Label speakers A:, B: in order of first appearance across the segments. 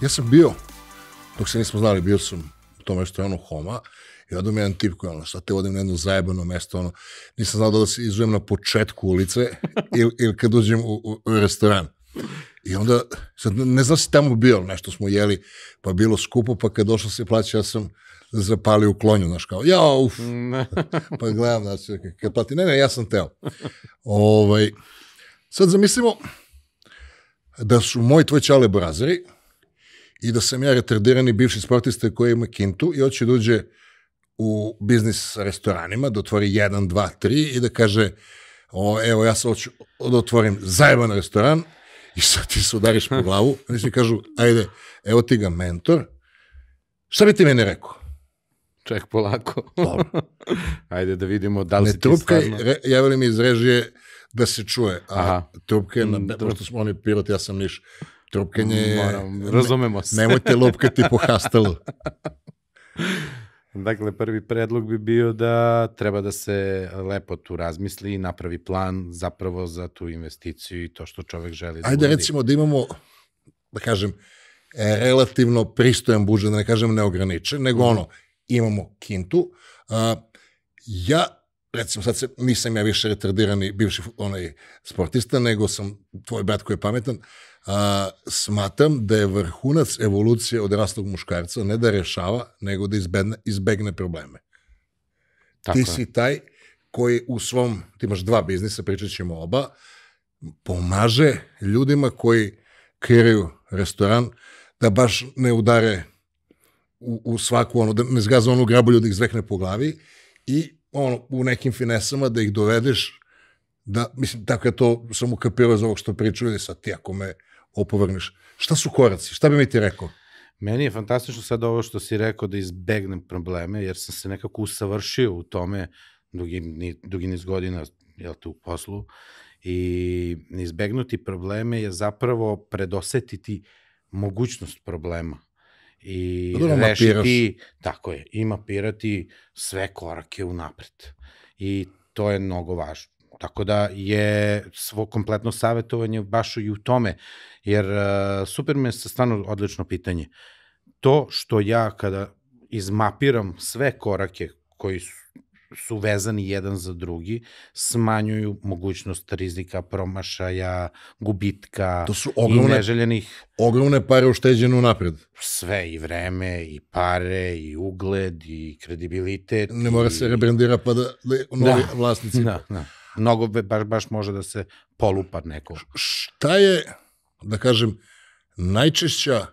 A: Ja sam bio, dok se nismo znali, bio sam u tom što je ono Homa, i onda jedan tip koji ono, sad te vodim na jedno zajebano mesto, ono, nisam znao da, se izujem na početku ulice ili, ili kad uđem u, u, u restoran. I onda, sad ne znam si tamo bio, nešto smo jeli, pa bilo skupo, pa kad došlo se plaća, ja sam zapalio u klonju, znaš, kao, ja, uf, pa gledam, znaš, kad plati, ne, ne, ja sam teo. Ovaj, sad zamislimo da su moji tvoji čale brazeri, i da sam ja retardirani bivši sportista koji ima kintu i hoće da uđe u biznis sa restoranima, da otvori 1, 2, 3 i da kaže o, evo ja sam hoću da otvorim zajeban restoran i sad ti se udariš po glavu. Oni mi kažu, ajde, evo ti ga mentor. Šta bi ti meni rekao? Ček, polako. Dobro. ajde da vidimo da li ne, si ti stvarno... javili mi iz režije da se čuje, a Aha. trupka je, na, mm, pošto smo oni pilot, ja sam niš, Trupkanje je... Razumemo se. Nemojte lupkati po hastelu.
B: Dakle, prvi predlog bi bio da treba da se lepo tu razmisli i napravi plan zapravo za tu investiciju i to što čovek želi da Ajde, da
A: recimo da imamo, da kažem, e, relativno pristojan budžet, da ne kažem neograničen, nego mhm. ono, imamo kintu. ja, recimo, sad se, nisam ja više retardirani bivši onaj sportista, nego sam tvoj brat koji je pametan, a, smatam da je vrhunac evolucije odraslog muškarca ne da rešava, nego da izbegne, izbegne probleme. Tako ti si taj koji u svom, ti imaš dva biznisa, pričat ćemo oba, pomaže ljudima koji kreiraju restoran da baš ne udare u, u svaku ono, da ne zgaza onu grabolju ljudi da ih zvekne po glavi i ono, u nekim finesama da ih dovedeš da, mislim, tako je to sam ukapirao iz ovog što
B: priču, ili da sad ti ako me opovrgneš. Šta su koraci? Šta bi mi ti rekao? Meni je fantastično sad ovo što si rekao da izbegnem probleme, jer sam se nekako usavršio u tome dugi, dugi niz godina jel te, u poslu i izbegnuti probleme je zapravo predosetiti mogućnost problema i da, da rešiti, mapiraš. tako je, i mapirati sve korake u napred. I to je mnogo važno. Tako da je svo kompletno savetovanje baš i u tome, jer uh, e, Superman je stvarno odlično pitanje. To što ja kada izmapiram sve korake koji su, su vezani jedan za drugi, smanjuju mogućnost rizika promašaja, gubitka to su ogromne, i neželjenih... Ogromne pare ušteđene napred. Sve, i vreme, i pare, i ugled, i kredibilitet. Ne mora i... se rebrandira pa da, da novi da, vlasnici. Da, da mnogo baš, baš može da se polupa neko.
A: Šta je, da kažem, najčešća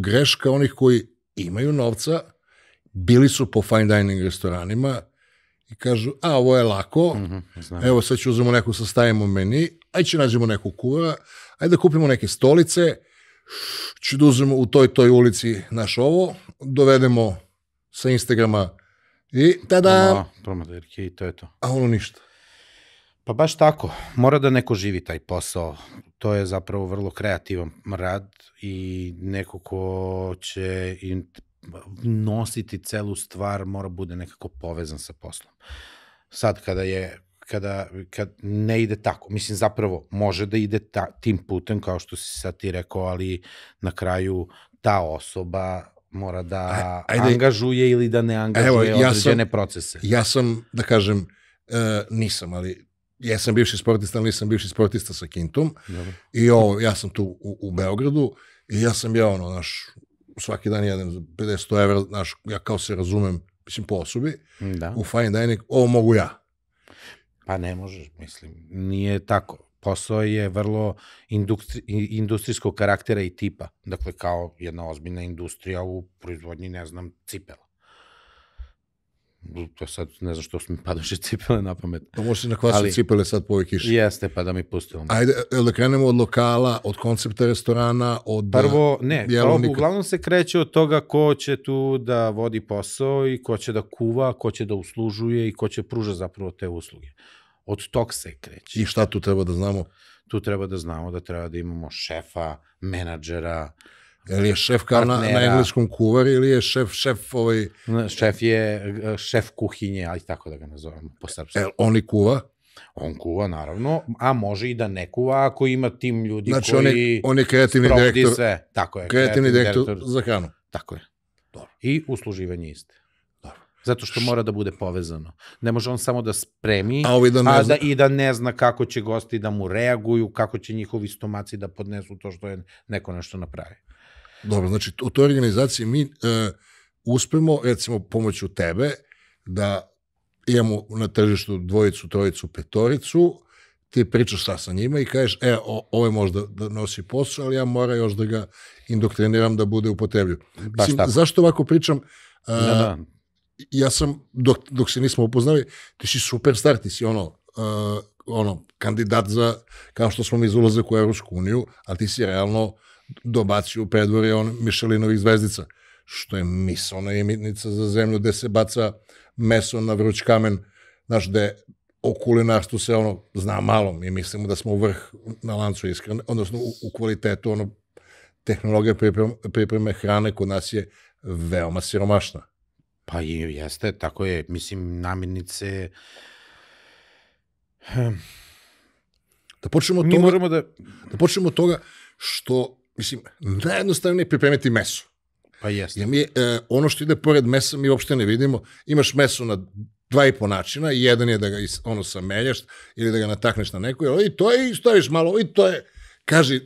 A: greška onih koji imaju novca, bili su po fine dining restoranima i kažu, a ovo je lako, mm -hmm, evo sad ću uzmemo neku, sastavimo meni, ajde će nađemo neku kuvara, ajde da kupimo neke stolice, ću da uzmemo u toj toj ulici naš ovo, dovedemo sa Instagrama i tada... Ono,
B: promoderke i to je to. A ono ništa. Pa baš tako, mora da neko živi taj posao. To je zapravo vrlo kreativan rad i neko ko će nositi celu stvar mora bude nekako povezan sa poslom. Sad kada je kada, kad ne ide tako. Mislim, zapravo, može da ide ta, tim putem, kao što si sad ti rekao, ali na kraju ta osoba mora da ajde, angažuje ili da ne angažuje evo, ja određene sam, procese. Ja sam,
A: da kažem, e, nisam, ali jesam bivši sportista, ali nisam bivši sportista sa Kintom. Dobro. I ovo, ja sam tu u, u Beogradu i ja sam ja ono, naš, svaki dan jedem za 50 evra, naš, ja kao se razumem, mislim, po osobi, da. u fine dining,
B: ovo mogu ja. Pa ne možeš, mislim, nije tako. Posao je vrlo industri, industrijskog karaktera i tipa. Dakle, kao jedna ozbiljna industrija u proizvodnji, ne znam, cipela to sad ne znam što su mi padoše cipele na pamet. To pa možeš na kvasu cipele sad po kiši. Jeste, pa da mi puste Ajde, e,
A: da krenemo od lokala, od koncepta restorana, od e, Prvo, ne, jelovnika. Pa to
B: uglavnom se kreće od toga ko će tu da vodi posao i ko će da kuva, ko će da uslužuje i ko će pruža zapravo te usluge. Od tog se kreće. I šta tu treba da znamo? Tu treba da znamo da treba da imamo šefa, menadžera, Ili je šef kao na, na engleskom kuvar ili je šef, šef ovaj... Šef je šef kuhinje, ali tako da ga nazovemo po srpsku. El, oni kuva? On kuva, naravno, a može i da ne kuva ako ima tim ljudi znači, koji... Znači, on, on je kreativni direktor. Sve. Tako je. Kreativni, kreativni direktor, direktor za hranu. Tako je. Dobro. I usluživanje iste. Dobro. Zato što mora da bude povezano. Ne može on samo da spremi, a, da a da, i da ne zna kako će gosti da mu reaguju, kako će njihovi stomaci da podnesu to što je neko nešto napravi. Dobro, znači u toj organizaciji mi e,
A: uspemo, recimo pomoću tebe, da imamo na tržištu dvojicu, trojicu, petoricu, ti pričaš šta sa njima i kažeš, e, o, ovo je možda da nosi posao, ali ja moram još da ga indoktriniram da bude upotrebljiv. Mislim, zašto ovako pričam? Uh, da, da. Ja sam, dok, dok se nismo upoznali, ti si superstar, ti si ono, uh, ono, kandidat za, kao što smo mi za ulazak u Evropsku uniju, ali ti si realno uh, dobacio u predvorje on Mišelinovih zvezdica, što je misona imitnica za zemlju gde se baca meso na vruć kamen, znaš, gde o kulinarstvu se ono zna malo, mi mislimo da smo u vrh na lancu iskreno, odnosno u, u kvalitetu ono tehnologija pripreme, pripreme hrane kod nas
B: je veoma siromašna. Pa i jeste, tako je, mislim, namirnice... Ehm, da počnemo od toga, moramo da...
A: da počnemo od toga što mislim, najjednostavno je pripremiti meso. Pa jeste. Ja mi, e, ono što ide pored mesa mi uopšte ne vidimo. Imaš meso na dva i po načina, jedan je da ga is, ono sameljaš ili da ga natakneš na neko, i to je, staviš malo, i to je, kaži,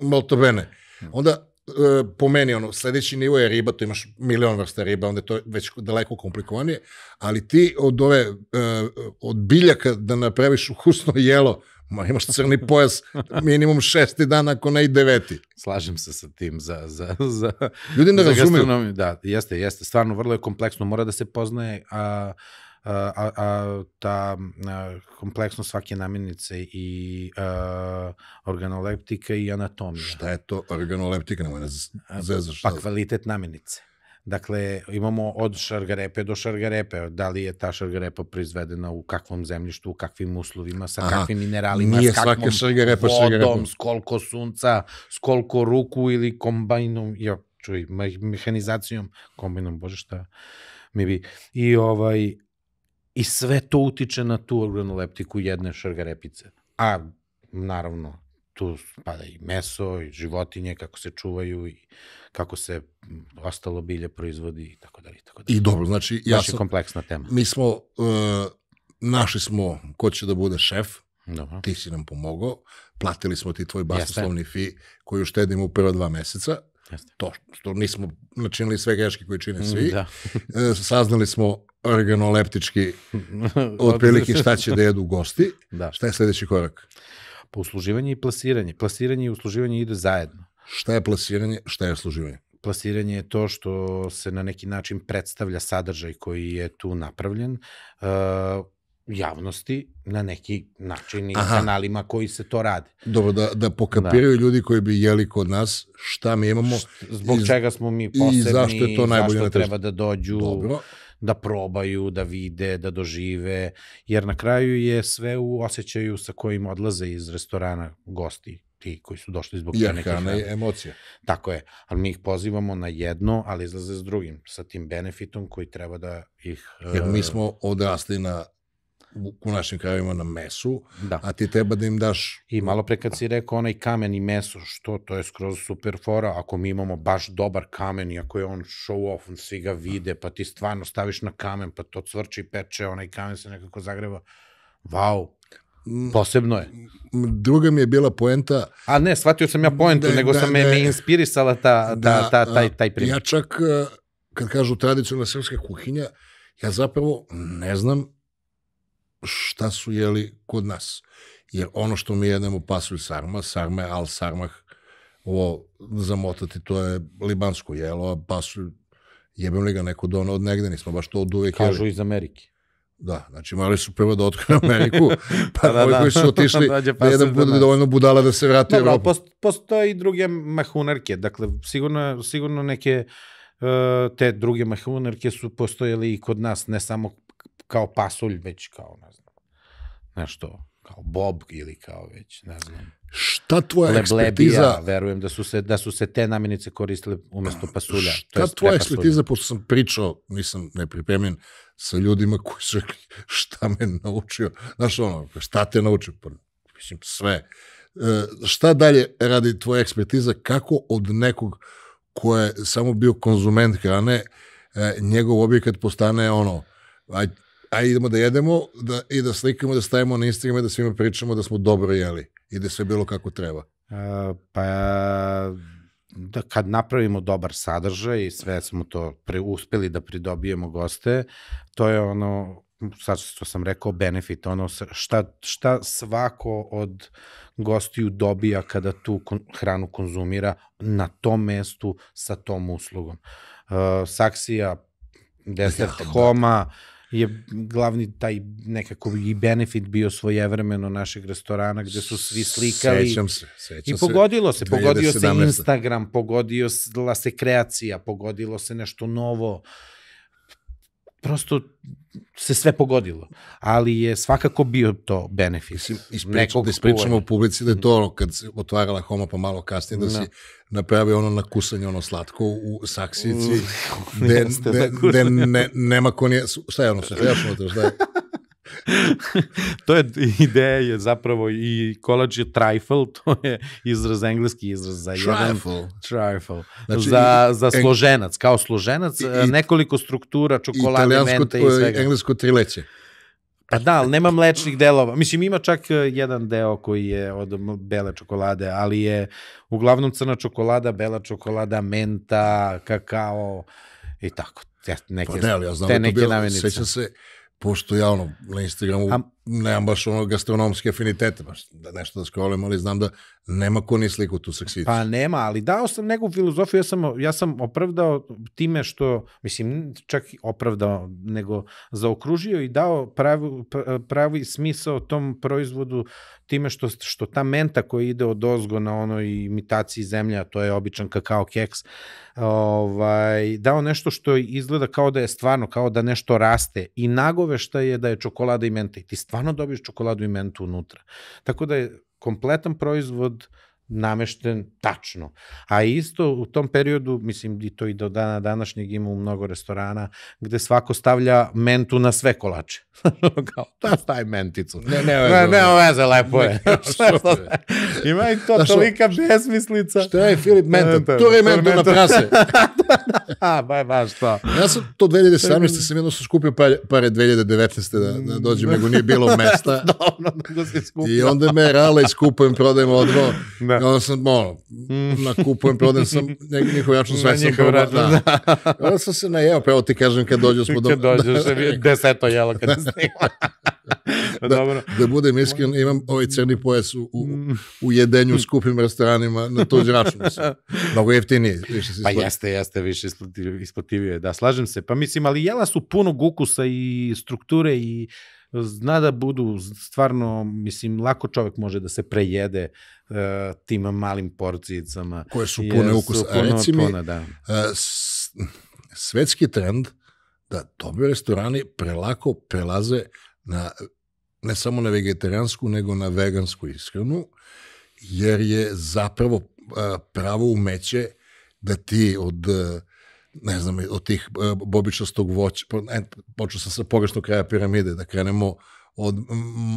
A: maltobene. Onda e, po meni, ono, sledeći nivo je riba, tu imaš milion vrsta riba, onda je to već daleko komplikovanije, ali ti od ove, e, od biljaka da napraviš ukusno jelo, ma imaš crni pojas
B: minimum šesti dan, ako ne i deveti. Slažem se sa tim za, za, za, Ljudi ne razumiju. Da, jeste, jeste. Stvarno, vrlo je kompleksno. Mora da se poznaje a, a, a, ta a, kompleksnost svake namirnice i a, organoleptika i anatomija. Šta je to organoleptika? Nemoj nas da zezaš. Pa kvalitet namirnice. Dakle, imamo od šargarepe do šargarepe, da li je ta šargarepa proizvedena u kakvom zemljištu, u kakvim uslovima, sa Aha, kakvim mineralima, s kakvom šargarepa, vodom, šargarepa. s koliko sunca, s koliko ruku ili kombajnom, jo, čuj, mehanizacijom, kombajnom, bože šta mi bi. I, ovaj, I sve to utiče na tu organoleptiku jedne šargarepice. A, naravno, tu spada i meso i životinje, kako se čuvaju i kako se ostalo bilje proizvodi i tako dalje i tako dalje. I dobro, znači ja sam, kompleksna tema. Mi
A: smo uh, našli smo ko će da bude šef. Dobro. Ti si nam pomogao. Platili smo ti tvoj basnoslovni fi koji uštedimo u prva dva meseca. Jeste. To što nismo načinili sve greške koje čine svi. Da. E, saznali smo organoleptički otprilike šta će da jedu
B: gosti. Da. Šta je sledeći korak? Pa usluživanje i plasiranje. Plasiranje i usluživanje ide zajedno. Šta je plasiranje, šta je usluživanje? Plasiranje je to što se na neki način predstavlja sadržaj koji je tu napravljen uh, javnosti na neki način i Aha. kanalima koji se to rade. Dobro, da, da pokapiraju
A: da. ljudi koji bi jeli kod nas šta mi imamo. Zbog iz, čega smo mi posebni i zašto je to najbolje zašto treba da
B: dođu. Dobro da probaju, da vide, da dožive, jer na kraju je sve u osjećaju sa kojim odlaze iz restorana gosti ti koji su došli zbog te nekih Je emocija. Tako je, ali mi ih pozivamo na jedno, ali izlaze s drugim, sa tim benefitom koji treba da ih... Jer mi e, smo odrasli na u našim krajevima na mesu, da. a ti treba da im daš... I malo pre kad si rekao onaj kamen i meso, što to je skroz super fora, ako mi imamo baš dobar kamen i ako je on show off, on svi ga vide, pa ti stvarno staviš na kamen, pa to cvrči, peče, onaj kamen se nekako zagreva. Vau, mm. Posebno je.
A: Mm, druga mi je bila poenta... A ne, shvatio sam ja poentu, da, nego da, sam da, me, me inspirisala ta, ta, da, ta, taj, taj primjer. Ja čak, eh, kad kažu tradicionalna srpska kuhinja, ja zapravo ne znam šta su jeli kod nas. Jer ono što mi jedemo pasulj sarma, sarme al sarmah, ovo zamotati, to je libansko jelo, a pasulj jebem li ga neko dono od negde, nismo baš to od uvek Kažu jeli. Kažu iz Amerike. Da, znači
B: mali su prvo da otkrije Ameriku, pa da, da, ovi da. koji su otišli, da, da, da jedan put da dovoljno budala da se vrati Dobro, u Evropu. Post, postoje i druge mahunarke, dakle, sigurno, sigurno neke e, te druge mahunarke su postojale i kod nas, ne samo kao pasulj, već kao, ne znam, nešto, kao bob ili kao već, ne znam. Šta tvoja leblebija, ekspertiza? verujem da su, se, da su se te namenice koristile umesto pasulja. Šta to tvoja ekspertiza,
A: pošto sam pričao, nisam nepripremljen, sa ljudima koji su rekli šta me naučio, znaš ono, šta te naučio, pa, mislim, sve. E, šta dalje radi tvoja ekspertiza, kako od nekog ko je samo bio konzument hrane, e, njegov objekat postane ono, aj, a idemo da jedemo da, i da slikamo, da stavimo na Instagram i da svima pričamo da smo dobro jeli i da je sve bilo kako treba.
B: Uh, pa da kad napravimo dobar sadržaj i sve smo to pre, uspeli da pridobijemo goste, to je ono sad što sam rekao benefit, ono šta, šta svako od gostiju dobija kada tu kon, hranu konzumira na tom mestu sa tom uslugom. Uh, saksija, desert ja, da. homa, da je glavni taj nekako i benefit bio svojevremeno našeg restorana gde su svi slikali. Sećam se, sećam I pogodilo se, pogodio se Instagram, pogodila se kreacija, pogodilo se nešto novo prosto se sve pogodilo, ali je svakako bio to benefit. Da ispričamo isprič, da u publici da je to ono kad se
A: otvarala homa pa malo kasnije da no. Da. si napravio ono nakusanje ono slatko u saksici gde, gde, gde ne, nema ko nije, šta je ono, šta je ono,
B: šta je to je, ideja je zapravo i kolač je trifle, to je izraz, engleski izraz za trifle. jedan. Trifle. Znači, za, i, za složenac, kao složenac, i, e, nekoliko struktura, čokolade, menta i svega. E, englesko trileće. Pa da, ali nema mlečnih delova. Mislim, ima čak e, jedan deo koji je od bele čokolade, ali je uglavnom crna čokolada, bela čokolada, menta, kakao i tako. Te, neke, pa ne, ali ja znam da to bilo, sećam se, pošto
A: ja ono na Instagramu... A nemam baš ono gastronomske afinitete, baš da nešto da skolim, ali znam da nema ko ni sliku tu seksicu.
B: Pa nema, ali dao sam neku filozofiju, ja sam, ja sam opravdao time što, mislim, čak opravdao, nego zaokružio i dao pravi, pravi smisao tom proizvodu time što, što ta menta koja ide od ozgo na onoj imitaciji zemlja, to je običan kakao keks, ovaj, dao nešto što izgleda kao da je stvarno, kao da nešto raste i nagovešta je da je čokolada i menta i ti stvarno dobiješ čokoladu i mentu unutra. Tako da je kompletan proizvod uh, namešten tačno. A isto u tom periodu, mislim i to i do dana današnjeg ima u mnogo restorana gde svako stavlja mentu na sve kolače. Kao, da stavi menticu. Ne, ne, ne, ne, veze, lepo je. ima i to tolika
A: besmislica. Šta je Filip menta? To je menta na prase. A, ba, baš to. Ja sam to 2017. sam jednostavno skupio pare, pare 2019. da, da dođem, nego nije bilo mesta. Dobro, nego si skupio. I onda me Rale iskupujem, prodajem odmah. Da Tako. onda sam, ono, mm. nakupujem, prodam sam njihov jačno sve sam njihov račun, da. da. onda sam se najeo, pa evo ti kažem kad dođu smo do... Kad dođeš, da, da. deseto jelo kad snima. da, pa Dobro. da budem iskren, imam ovaj crni pojas u, u, mm. u jedenju
B: skupim restoranima na tuđ račun. Mnogo jeftinije. Više si pa jeste, jeste, više je. da, slažem se. Pa mislim, ali jela su puno gukusa i strukture i uh, zna da budu stvarno, mislim, lako čovek može da se prejede uh, tim malim porcijicama. Koje su pune ukusa. Puno, Reci mi, da.
A: uh, svetski trend da dobri restorani prelako prelaze na ne samo na vegetarijansku, nego na vegansku ishranu, jer je zapravo e, pravo umeće da ti od uh, ne znam, od tih e, bobičastog voća, e, počeo sam sa pogrešnog kraja piramide, da krenemo od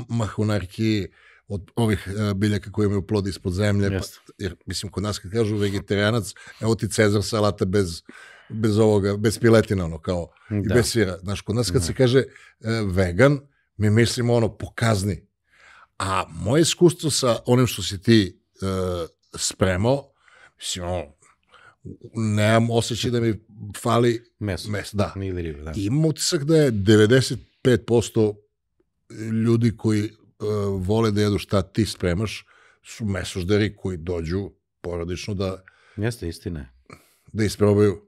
A: mahunarki, od ovih e, biljaka koje imaju plod ispod zemlje, yes. pa, jer mislim kod nas kad kažu vegetarijanac, evo ti Cezar salata bez, bez ovoga, bez piletina, ono kao, da. i bez sira. Znaš, kod nas kad mm. se da. kaže vegan, mi mislimo ono, pokazni. A moje iskustvo sa onim što si ti uh, spremao, mislim, ono, nemam osjećaj da mi fali meso. meso da. Ni ribe, da. Imam utisak da je 95% ljudi koji uh, vole da jedu šta ti spremaš su mesožderi
B: koji dođu porodično da... Jeste, istina Da isprobaju.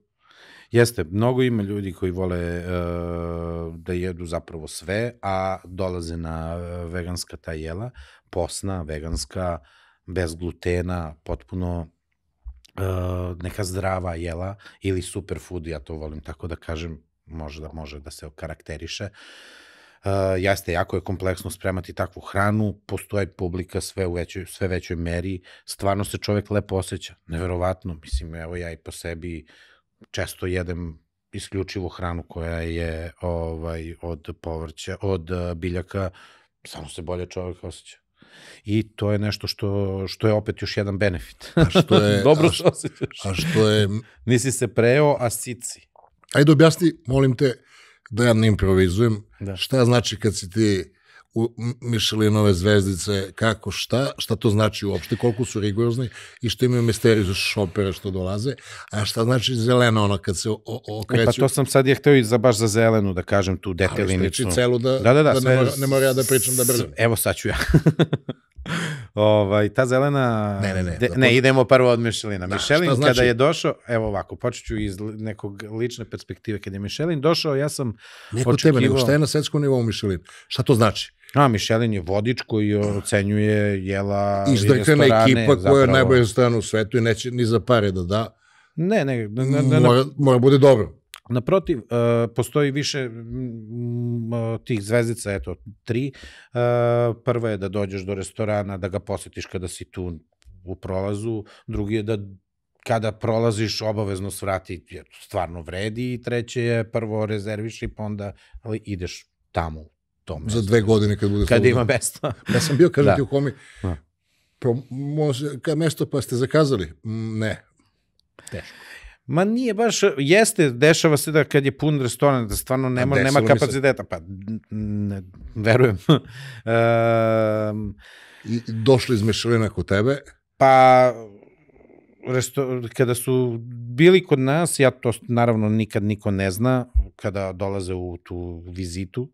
B: Jeste, mnogo ima ljudi koji vole uh, da jedu zapravo sve, a dolaze na e, veganska ta jela, posna, veganska, bez glutena, potpuno uh, neka zdrava jela ili superfood, ja to volim tako da kažem, možda može da se okarakteriše. Uh, jeste, jako je kompleksno spremati takvu hranu, postoje publika sve u većoj, sve većoj meri, stvarno se čovek lepo osjeća, neverovatno, mislim, evo ja i po sebi često jedem isključivo hranu koja je ovaj od povrća, od eh, biljaka, samo se bolje čovek osjeća i to je nešto što, što je opet još jedan benefit. A što je, Dobro što se A što je... Nisi se preo, a sici.
A: Ajde objasni, molim te, da ja ne improvizujem, da. šta znači kad si ti u Mišelinove zvezdice, kako, šta, šta to znači uopšte, koliko su rigorozni i što imaju misteriju za šopere što dolaze, a šta znači zeleno ono kad se okreću. E, pa to sam
B: sad je hteo i za, baš za zelenu da kažem tu detelinicu. Ali celu da, da, da, da, da ne, mora, ne mora ja da pričam da brzo. Evo sad ću ja. ovaj, ta zelena... Ne, ne, ne. De, da, ne, idemo prvo od Mišelina. Da, Mišelin znači? kada je došao, evo ovako, počeću iz nekog lične perspektive. Kada je Mišelin došao, ja sam Neko očekivao... tebe, nego šta je na svetskom nivou Mišelin? Šta to znači? A, Michelin je vodič koji ocenjuje jela i dakle, restorane. Istrkana ekipa koja je najbolja
A: strana u svetu i neće ni za pare da da.
B: Ne, ne. ne, ne, ne mora, mora bude dobro. Naprotiv, e, postoji više e, tih zvezdica, eto, tri. E, prva je da dođeš do restorana, da ga posetiš kada si tu u prolazu. Drugi je da kada prolaziš obavezno svrati, jer stvarno vredi. I treće je prvo rezerviš i pa onda ali ideš tamo to mesto. Za dve godine kad bude Kad ima mesto. ja sam bio, kažem da. ti u komi,
A: pa može, ka,
B: mesto pa ste zakazali. Mm, ne. Teško. Ma nije baš, jeste, dešava se da kad je pun restoran, da stvarno nema, pa nema kapaciteta, pa ne, verujem. um, I došli iz Mešelina kod tebe? Pa, resto, kada su bili kod nas, ja to naravno nikad niko ne zna, kada dolaze u tu vizitu,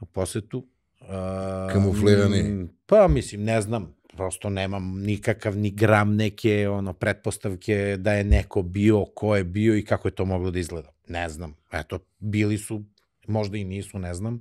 B: u posetu. Uh, Kamuflirani? Mm, pa, mislim, ne znam, prosto nemam nikakav ni gram neke ono, pretpostavke da je neko bio, ko je bio i kako je to moglo da izgleda. Ne znam, eto, bili su možda i nisu, ne znam,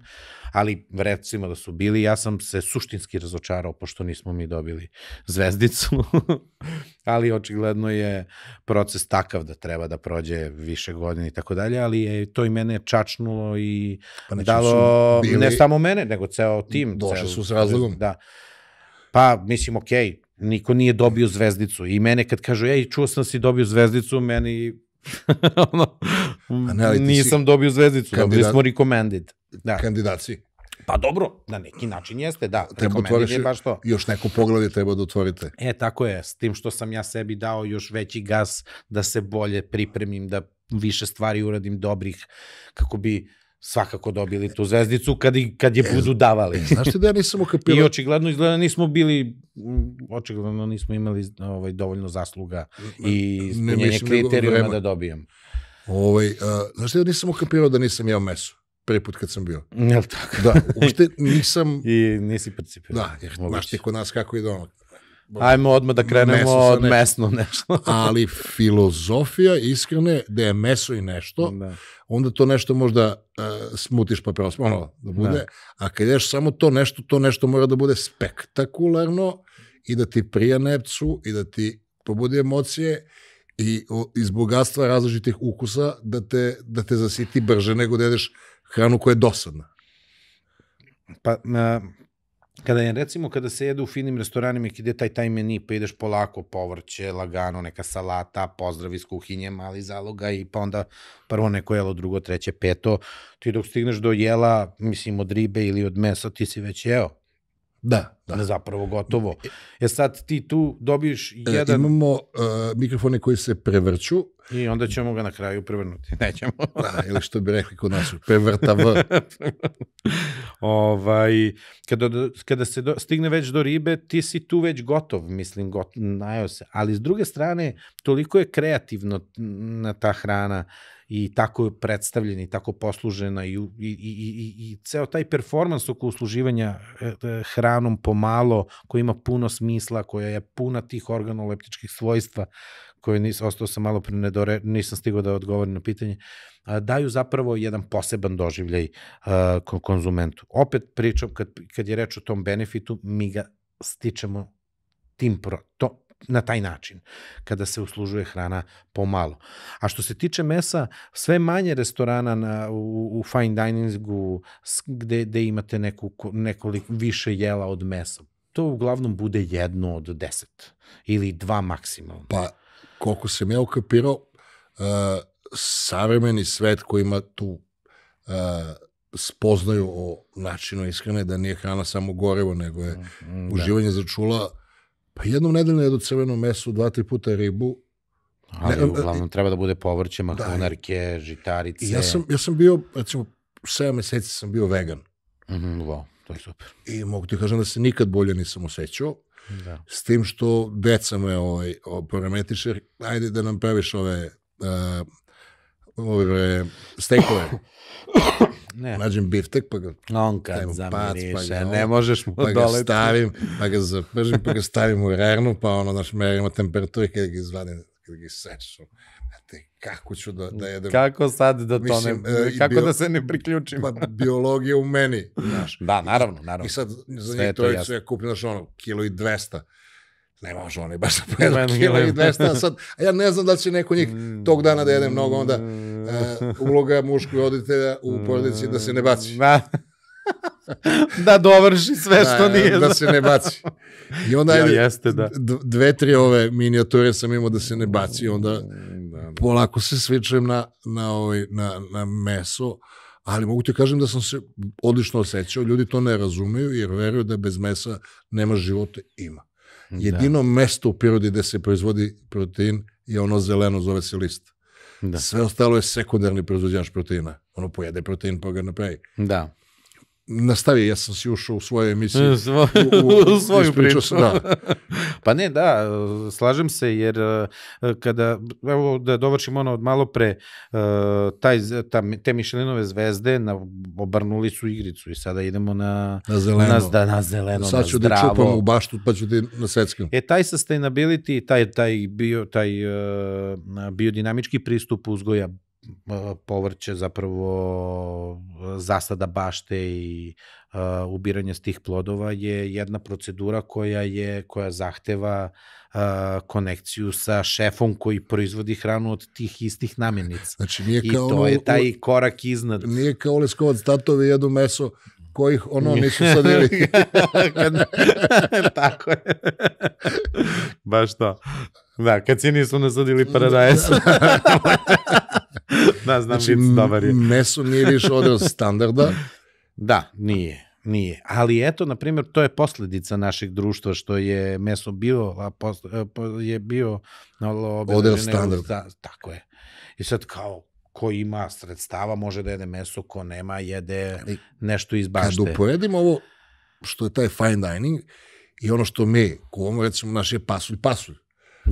B: ali recimo da su bili, ja sam se suštinski razočarao pošto nismo mi dobili zvezdicu, ali očigledno je proces takav da treba da prođe više godina i tako dalje, ali je to i mene čačnulo i pa dalo, bili... ne samo mene, nego ceo tim. Došli su s razlogom. Da. Pa, mislim, okej, okay, niko nije dobio zvezdicu i mene kad kažu, ej, čuo sam da si dobio zvezdicu, meni ono, ali Nisam dobio zvezdicu, Kandidat... dobili smo recommended. Da. Kandidaciji. Pa dobro, na neki način jeste, da. Treba da otvoriš, je baš to.
A: još neko poglavlje treba da otvorite.
B: E, tako je, s tim što sam ja sebi dao još veći gas da se bolje pripremim, da više stvari uradim dobrih, kako bi svakako dobili tu zvezdicu kad, i, kad je e, budu davali. E, znaš ti da ja nisam ukapio? I očigledno izgleda da nismo bili, mm, očigledno nismo imali ovaj, dovoljno zasluga i ispunjenje kriterijuma da dobijem. Ovaj,
A: uh, znaš da nisam ukapirao da nisam jeo meso prvi put kad sam bio. Jel tako? Da, uopšte nisam... I nisi principio. Da, jer znaš ti kod nas kako ide ono. Ajmo odmah da krenemo od mesno nešto. Ali filozofija iskrene da je meso i nešto, da. onda to nešto možda uh, smutiš pa preosmo, ono, da bude. Da. A kad ješ samo to nešto, to nešto mora da bude spektakularno i da ti prija nepcu i da ti pobudi emocije i iz bogatstva različitih ukusa da te, da te zasiti brže nego da jedeš hranu koja je dosadna. Pa,
B: na, kada je, recimo, kada se jede u finim restoranima i ide taj taj meni, pa ideš polako, povrće, lagano, neka salata, pozdrav iz kuhinje, mali zaloga i pa onda prvo neko jelo, drugo, treće, peto. Ti dok stigneš do jela, mislim, od ribe ili od mesa, ti si već jeo Da, da. Zapravo gotovo. E, e sad ti tu dobiješ e, jedan... E, imamo
A: uh, mikrofone koji se prevrću.
B: I onda ćemo ga na kraju prevrnuti. Nećemo. da, ili što bi rekli kod nas, prevrta V. ovaj, kada, kada se do, stigne već do ribe, ti si tu već gotov, mislim, gotov, najao se. Ali s druge strane, toliko je kreativno na ta hrana i tako predstavljena i tako poslužena i, i, i, i, i ceo taj performans oko usluživanja e, e, hranom pomalo, koja ima puno smisla, koja je puna tih organoleptičkih svojstva, koje nis, ostao sam malo pre nedore, nisam stigao da odgovorim na pitanje, daju zapravo jedan poseban doživljaj uh, konzumentu. Opet pričam, kad, kad je reč o tom benefitu, mi ga stičemo tim pro, to, na taj način, kada se uslužuje hrana pomalo. A što se tiče mesa, sve manje restorana na, u, u fine diningu gde, gde imate neku, nekoliko više jela od mesa, to uglavnom bude jedno od deset ili dva maksimalno. Pa, koliko sam ja ukapirao, uh, savremeni
A: svet koji ima tu uh, spoznaju o načinu ishrane, da nije hrana samo gorevo, nego je mhm, da. uživanje začula Pa jednom nedeljno jedu crveno meso, dva, tri puta ribu. Ali ne, e, e, uglavnom
B: treba da bude povrće, da. makunarke, da, žitarice. ja sam,
A: ja sam bio, recimo, 7 meseci sam bio vegan. Mm -hmm, wow, to je super. I mogu ti kažem da se nikad bolje nisam osjećao. Da. S tim što deca me ovaj, poremetiše, ajde da nam praviš ove uh, ove stekove. Ne. Nađem biftek, pa ga... On kad zamiriše, pa ga, ne možeš mu pa doleti. stavim, pa ga zapržim, pa ga stavim u rernu, pa ono, znaš, merimo temperaturi i kada ga izvadim, kada ga iseču. Znate, kako ću da, da jedem... Kako sad da to Mislim, e, Kako bio, da se ne priključim? Pa, biologija u meni, znaš. Da, naravno, naravno. I sad za njih trojicu ja kupim, znaš, ono, kilo i dvesta ne može oni baš da pojedu kilo i nešto. a sad, a ja ne znam da će neko njih mm. tog dana da jede mnogo, onda e, uloga muškog roditelja u mm. porodici da se ne baci. Da. da dovrši sve da, što nije. Da se ne baci. I onda ja, jeste, da. dve, tri ove minijature sam imao da se ne baci, onda mm, da, da. polako se svičujem na, na, ovaj, na, na meso, ali mogu ti kažem da sam se odlično osjećao, ljudi to ne razumeju jer veruju da bez mesa nema života, ima. Da. Jedino da. mesto u prirodi gde se proizvodi protein je ono zeleno, zove se list. Da. Sve ostalo je sekundarni proizvođač proteina. Ono pojede protein pa ga napravi. Da nastavi, ja sam si
B: ušao u svoju emisiju. Svo, u, u, u svoju priču. Sam, da. pa ne, da, slažem se, jer eh, kada, evo da dovršim ono od malo pre, eh, taj, ta, te Mišelinove zvezde na, obrnuli su igricu i sada idemo na, na zeleno, na, da, na, zeleno, Sad ću na da zdravo. da čupam u baštu, pa ću da na seckim. E, taj sustainability, taj, taj, bio, taj uh, biodinamički pristup uzgoja povrće, zapravo zasada bašte i uh, ubiranje tih plodova je jedna procedura koja je koja zahteva uh, konekciju sa šefom koji proizvodi hranu od tih istih namirnica. Znači, nije kao I to ono, je taj
A: korak iznad. Nije kao leskovac tatovi jedu meso kojih ono nisu sadili. Tako je. Baš to. Da, kad si nisu nasadili paradajsa. da, znam znači, vic, dobar je. Meso nije više od standarda.
B: da, nije. Nije. Ali eto, na primjer, to je posledica našeg društva što je meso bio, a posle, e, je bio na odeo standard. Da, tako je. I sad kao, ko ima sredstava može da jede meso, ko nema jede Ali, nešto iz bašte. Kad uporedimo ovo
A: što je taj fine dining i ono što mi, ko ono recimo naš je pasulj, pasulj.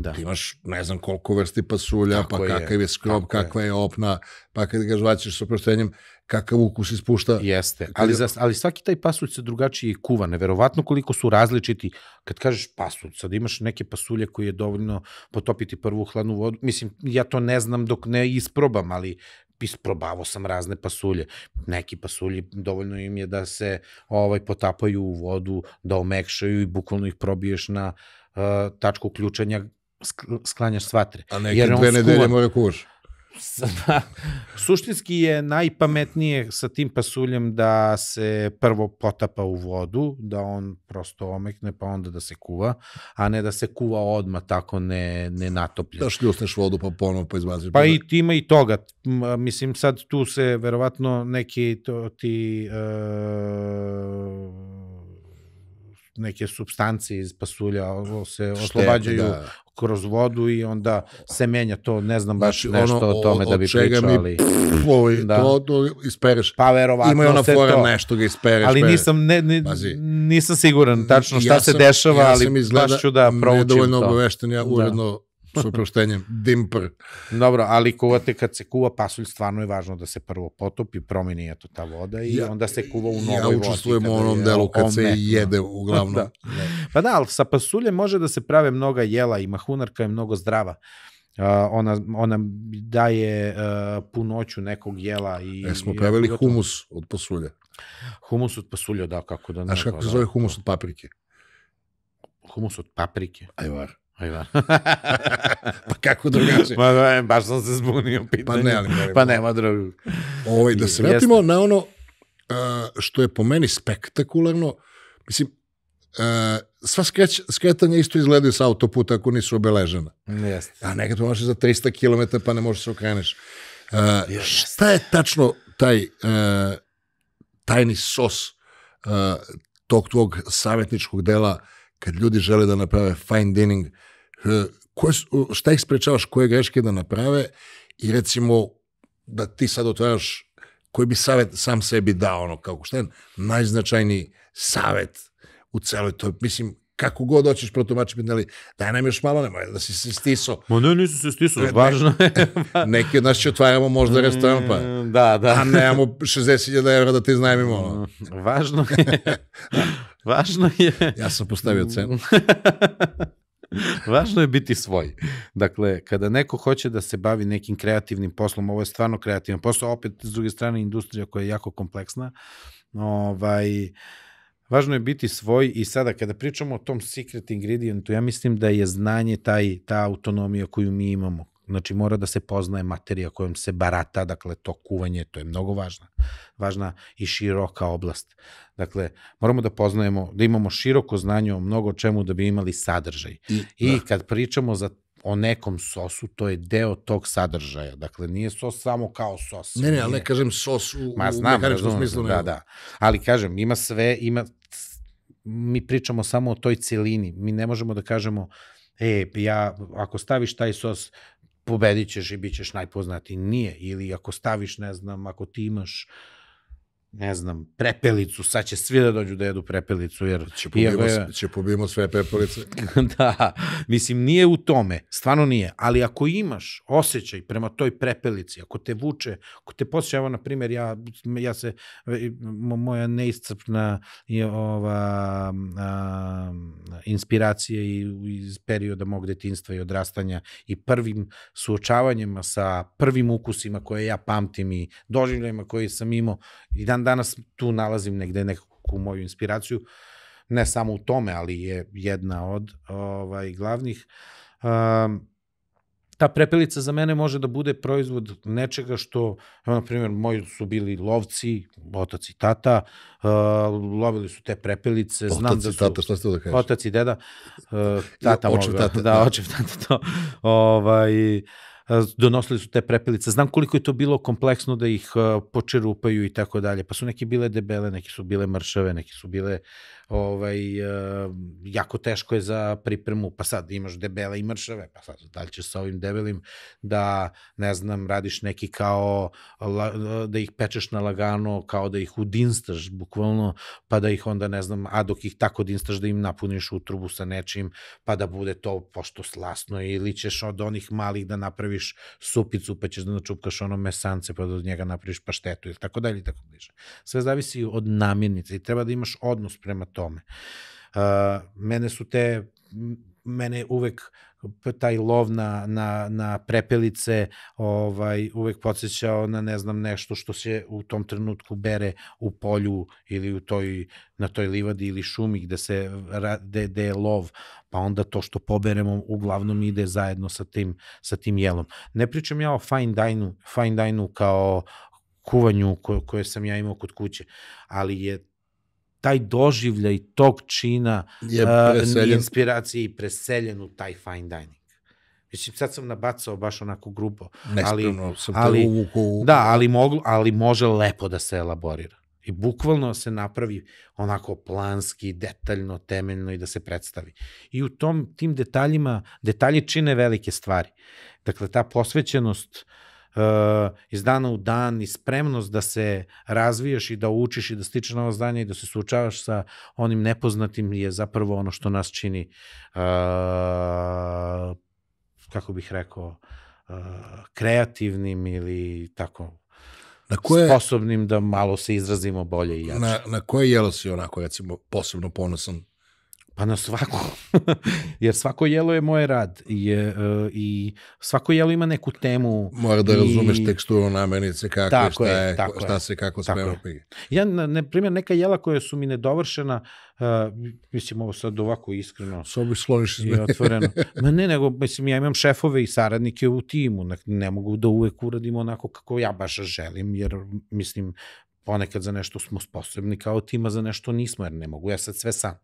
A: Da. Ti imaš ne znam koliko vrsti pasulja, pa Tako pa je. kakav je skrob, Tako kakva je. je opna,
B: pa kad ga žvaćeš sa oproštenjem, kakav ukus ispušta. Jeste, ali, za, ali svaki taj pasulj se drugačije kuva, neverovatno koliko su različiti. Kad kažeš pasulj, sad imaš neke pasulje koje je dovoljno potopiti prvu hladnu vodu. Mislim, ja to ne znam dok ne isprobam, ali isprobavao sam razne pasulje. Neki pasulji dovoljno im je da se ovaj potapaju u vodu, da omekšaju i bukvalno ih probiješ na uh, tačku ključanja sklanjaš s vatre. A neke Jer dve nedelje mora kuvaš. Da. suštinski je najpametnije sa tim pasuljem da se prvo potapa u vodu, da on prosto omekne pa onda da se kuva, a ne da se kuva odma tako ne, ne natopljen. Da šljusneš vodu pa ponovo pa izbaziš. Pa i ima i toga. Mislim sad tu se verovatno neki to, ti... Uh, neke substance iz pasulja ovo se oslobađaju da. kroz vodu i onda se menja to, ne znam baš znači, nešto ono, o tome o, da bi pričali. ali... Pff, ovaj, da. to, to ispereš. Pa verovatno Ima ona fora to. nešto ga ispereš. Ali nisam, ne, ne, nisam siguran tačno šta ja sam, se dešava, ja ali izgleda, baš ću da proučim to. Ja sam izgleda nedovoljno obavešten, ja da. uredno da s oproštenjem, dimper. Dobro, ali kuvate kad se kuva pasulj, stvarno je važno da se prvo potopi, promeni eto ta voda i ja, onda se kuva u novoj vodi. Ja učestvujem u onom delu kad se jede uglavnom. Da. Pa da, ali sa pasuljem može da se prave mnoga jela i mahunarka je mnogo zdrava. Uh, ona, ona daje uh, punoću nekog jela. I, e, smo pravili humus od pasulja. Humus od pasulja, da, kako
A: da ne. Znaš kako se zove da- humus od paprike? Humus od paprike? Ajvar. Aj da. pa kako drugače? Ma, da, e, baš sam se zbunio pitanje. Pa ne, ali nema. Pa nema drugog. Ovaj, da se vratimo Jeste. na ono uh, što je po meni spektakularno. Mislim, uh, sva skreć, skretanja isto izgledaju sa autoputa ako nisu obeležena. Jeste. A nekad možeš za 300 km pa ne možeš se da okreneš. Uh, šta je tačno taj uh, tajni sos uh, tog tvog savjetničkog dela kad ljudi žele da naprave fine dining uh, koje šta ih sprečavaš, koje greške da naprave i recimo da ti sad otvaraš koji bi savet sam sebi dao, ono, kao šta je najznačajniji savet u celoj toj, mislim, kako god hoćeš protumačiti li, daj nam još malo, nemoj da si se stiso. Ma ne, nisu se stiso, ne, važno je. neki od nas će otvaramo možda restoran, pa. Mm, da, da. A nemamo 60.000 evra da ti iznajmimo. Ono. Mm, važno je.
B: važno je. ja sam postavio cenu. Važno je biti svoj. Dakle, kada neko hoće da se bavi nekim kreativnim poslom, ovo je stvarno kreativan posao, opet s druge strane industrija koja je jako kompleksna, ovaj, važno je biti svoj i sada kada pričamo o tom secret ingredientu, ja mislim da je znanje taj, ta autonomija koju mi imamo Znači mora da se poznaje materija kojom se barata, dakle to kuvanje, to je mnogo važna, važna i široka oblast. Dakle, moramo da poznajemo, da imamo široko znanje o mnogo čemu da bi imali sadržaj. I, I da. kad pričamo za o nekom sosu, to je deo tog sadržaja. Dakle, nije sos samo kao sos. Ne, ne, ali ne
A: kažem sos u, Ma, znam, u mehaničkom smislu. Da, da.
B: Ali kažem, ima sve, ima mi pričamo samo o toj celini. Mi ne možemo da kažemo, e, ja, ako staviš taj sos, pobedit ćeš i bit ćeš najpoznatiji. Nije. Ili ako staviš, ne znam, ako ti imaš ne znam, prepelicu, sad će svi da dođu da jedu prepelicu, jer... Će pobimo, je... će pobimo sve prepelice. da, mislim, nije u tome, stvarno nije, ali ako imaš osjećaj prema toj prepelici, ako te vuče, ako te posjeća, evo, na primjer, ja, ja se, moja neiscrpna je ova a, inspiracija iz perioda mog detinstva i odrastanja i prvim suočavanjima sa prvim ukusima koje ja pamtim i doživljajima koje sam imao i dan danas tu nalazim negde nekakvu moju inspiraciju, ne samo u tome, ali je jedna od ovaj, glavnih. Um, ta prepelica za mene može da bude proizvod nečega što, na primjer, moji su bili lovci, otac i tata, uh, lovili su te prepelice. Otac znam da su, tata, šta ste da kažeš? Otac i deda, uh, tata ja, očev moga, tata, da, da. očev tata, to. ovaj, uh, donosili su te prepelice. Znam koliko je to bilo kompleksno da ih počerupaju i tako dalje. Pa su neke bile debele, neke su bile mršave, neke su bile ovaj, eh, jako teško je za pripremu, pa sad imaš debele i mršave, pa sad da li ćeš sa ovim debelim da, ne znam, radiš neki kao, da ih pečeš na lagano, kao da ih udinstaš bukvalno, pa da ih onda, ne znam, a dok ih tako dinstaš da im napuniš utrubu sa nečim, pa da bude to pošto slasno ili ćeš od onih malih da napraviš supicu, pa ćeš da načupkaš ono mesance, pa da od njega napraviš paštetu ili tako dalje i tako bliže. Sve zavisi od namirnice i treba da imaš odnos prema tome. Uh, mene su te, mene uvek taj lov na, na, na prepelice ovaj, uvek podsjećao na ne znam nešto što se u tom trenutku bere u polju ili u toj, na toj livadi ili šumi gde, se, gde, gde je lov, pa onda to što poberemo uglavnom ide zajedno sa tim, sa tim jelom. Ne pričam ja o fine dine-u fine dine kao kuvanju koje, koje sam ja imao kod kuće, ali je taj doživljaj tog čina je eh, preseljen. Uh, inspiracije i preseljen u taj fine dining. Mislim, sad sam nabacao baš onako grubo. Nespravno ali, te ali, uvuku. Da, ali, moglo, ali može lepo da se elaborira. I bukvalno se napravi onako planski, detaljno, temeljno i da se predstavi. I u tom, tim detaljima, detalji čine velike stvari. Dakle, ta posvećenost uh, E, iz dana u dan i spremnost da se razvijaš i da učiš i da stiče novo znanje i da se suočavaš sa onim nepoznatim je zapravo ono što nas čini uh, kako bih rekao uh, kreativnim ili tako na koje, sposobnim da malo se izrazimo bolje i jače. Na, na koje jelo si onako, recimo, posebno ponosan Pa na svako. Jer svako jelo je moj rad i, e, i svako jelo ima neku temu. Mora da i... razumeš teksturu namenice,
A: kako tako šta, je, tako šta je. se kako smeva pigi.
B: Ja, na, na primjer, neka jela koja su mi nedovršena, uh, mislim, ovo sad ovako iskreno. Sobi sloniš iz mene. otvoreno. Ma ne, nego, mislim, ja imam šefove i saradnike u timu, ne, ne mogu da uvek uradim onako kako ja baš želim, jer, mislim, ponekad za nešto smo sposobni kao tima, za nešto nismo, jer ne mogu ja sad sve sam. Uh,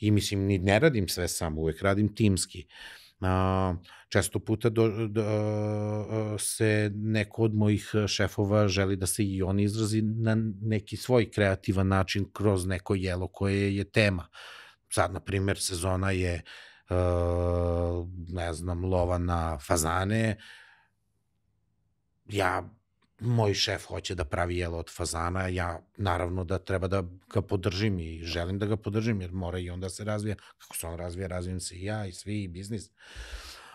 B: i mislim ni ne radim sve sam, uvek radim timski. A, često puta do, do, se neko od mojih šefova želi da se i on izrazi na neki svoj kreativan način kroz neko jelo koje je tema. Sad, na primer, sezona je ne znam, lova na fazane, ja moj šef hoće da pravi jelo od fazana, ja naravno da treba da ga podržim i želim da ga podržim jer mora i onda se razvija. Kako se on razvija, razvijem se i ja i svi i biznis.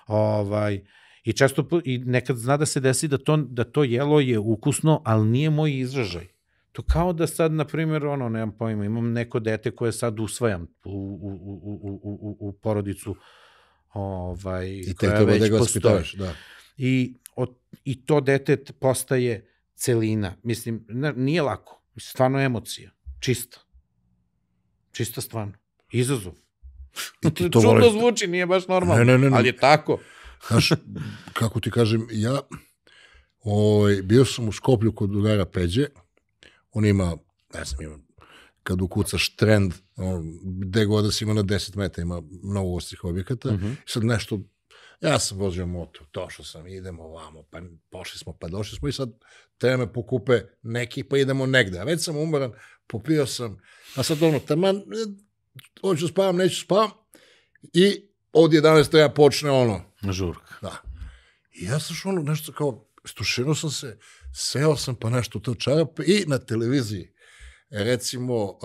B: Ovaj, I često i nekad zna da se desi da to, da to jelo je ukusno, ali nije moj izražaj. To kao da sad, na primjer, ono, nemam pojma, imam neko dete koje sad usvajam u, u, u, u, u, u porodicu ovaj, I koja već da postoji. Da. I i to dete postaje celina. Mislim, nije lako. Stvarno emocija. Čista. Čista stvarno. Izazov. I ti to Čudno voliš... zvuči, nije baš normalno, ne, ne, ne, ne. ali je
A: tako. Znaš, kako ti kažem, ja o, ovaj, bio sam u Skoplju kod drugara Peđe, on ima, ne znam, ima, kad ukucaš trend, on, gde god da si ima na 10 meta, ima mnogo ostrih objekata, uh mhm. -huh. sad nešto Ja sam vozio moto, to što sam, idemo ovamo, pa pošli smo, pa došli smo i sad treba me pokupe neki, pa idemo negde. A već sam umoran, popio sam, a sad ono, taman, hoću da spavam, neću da spavam. I od 11. ja počne ono. Žurka. Da. I ja sam što ono, nešto kao, stušino sam se, seo sam pa nešto to čarap i na televiziji, recimo, uh,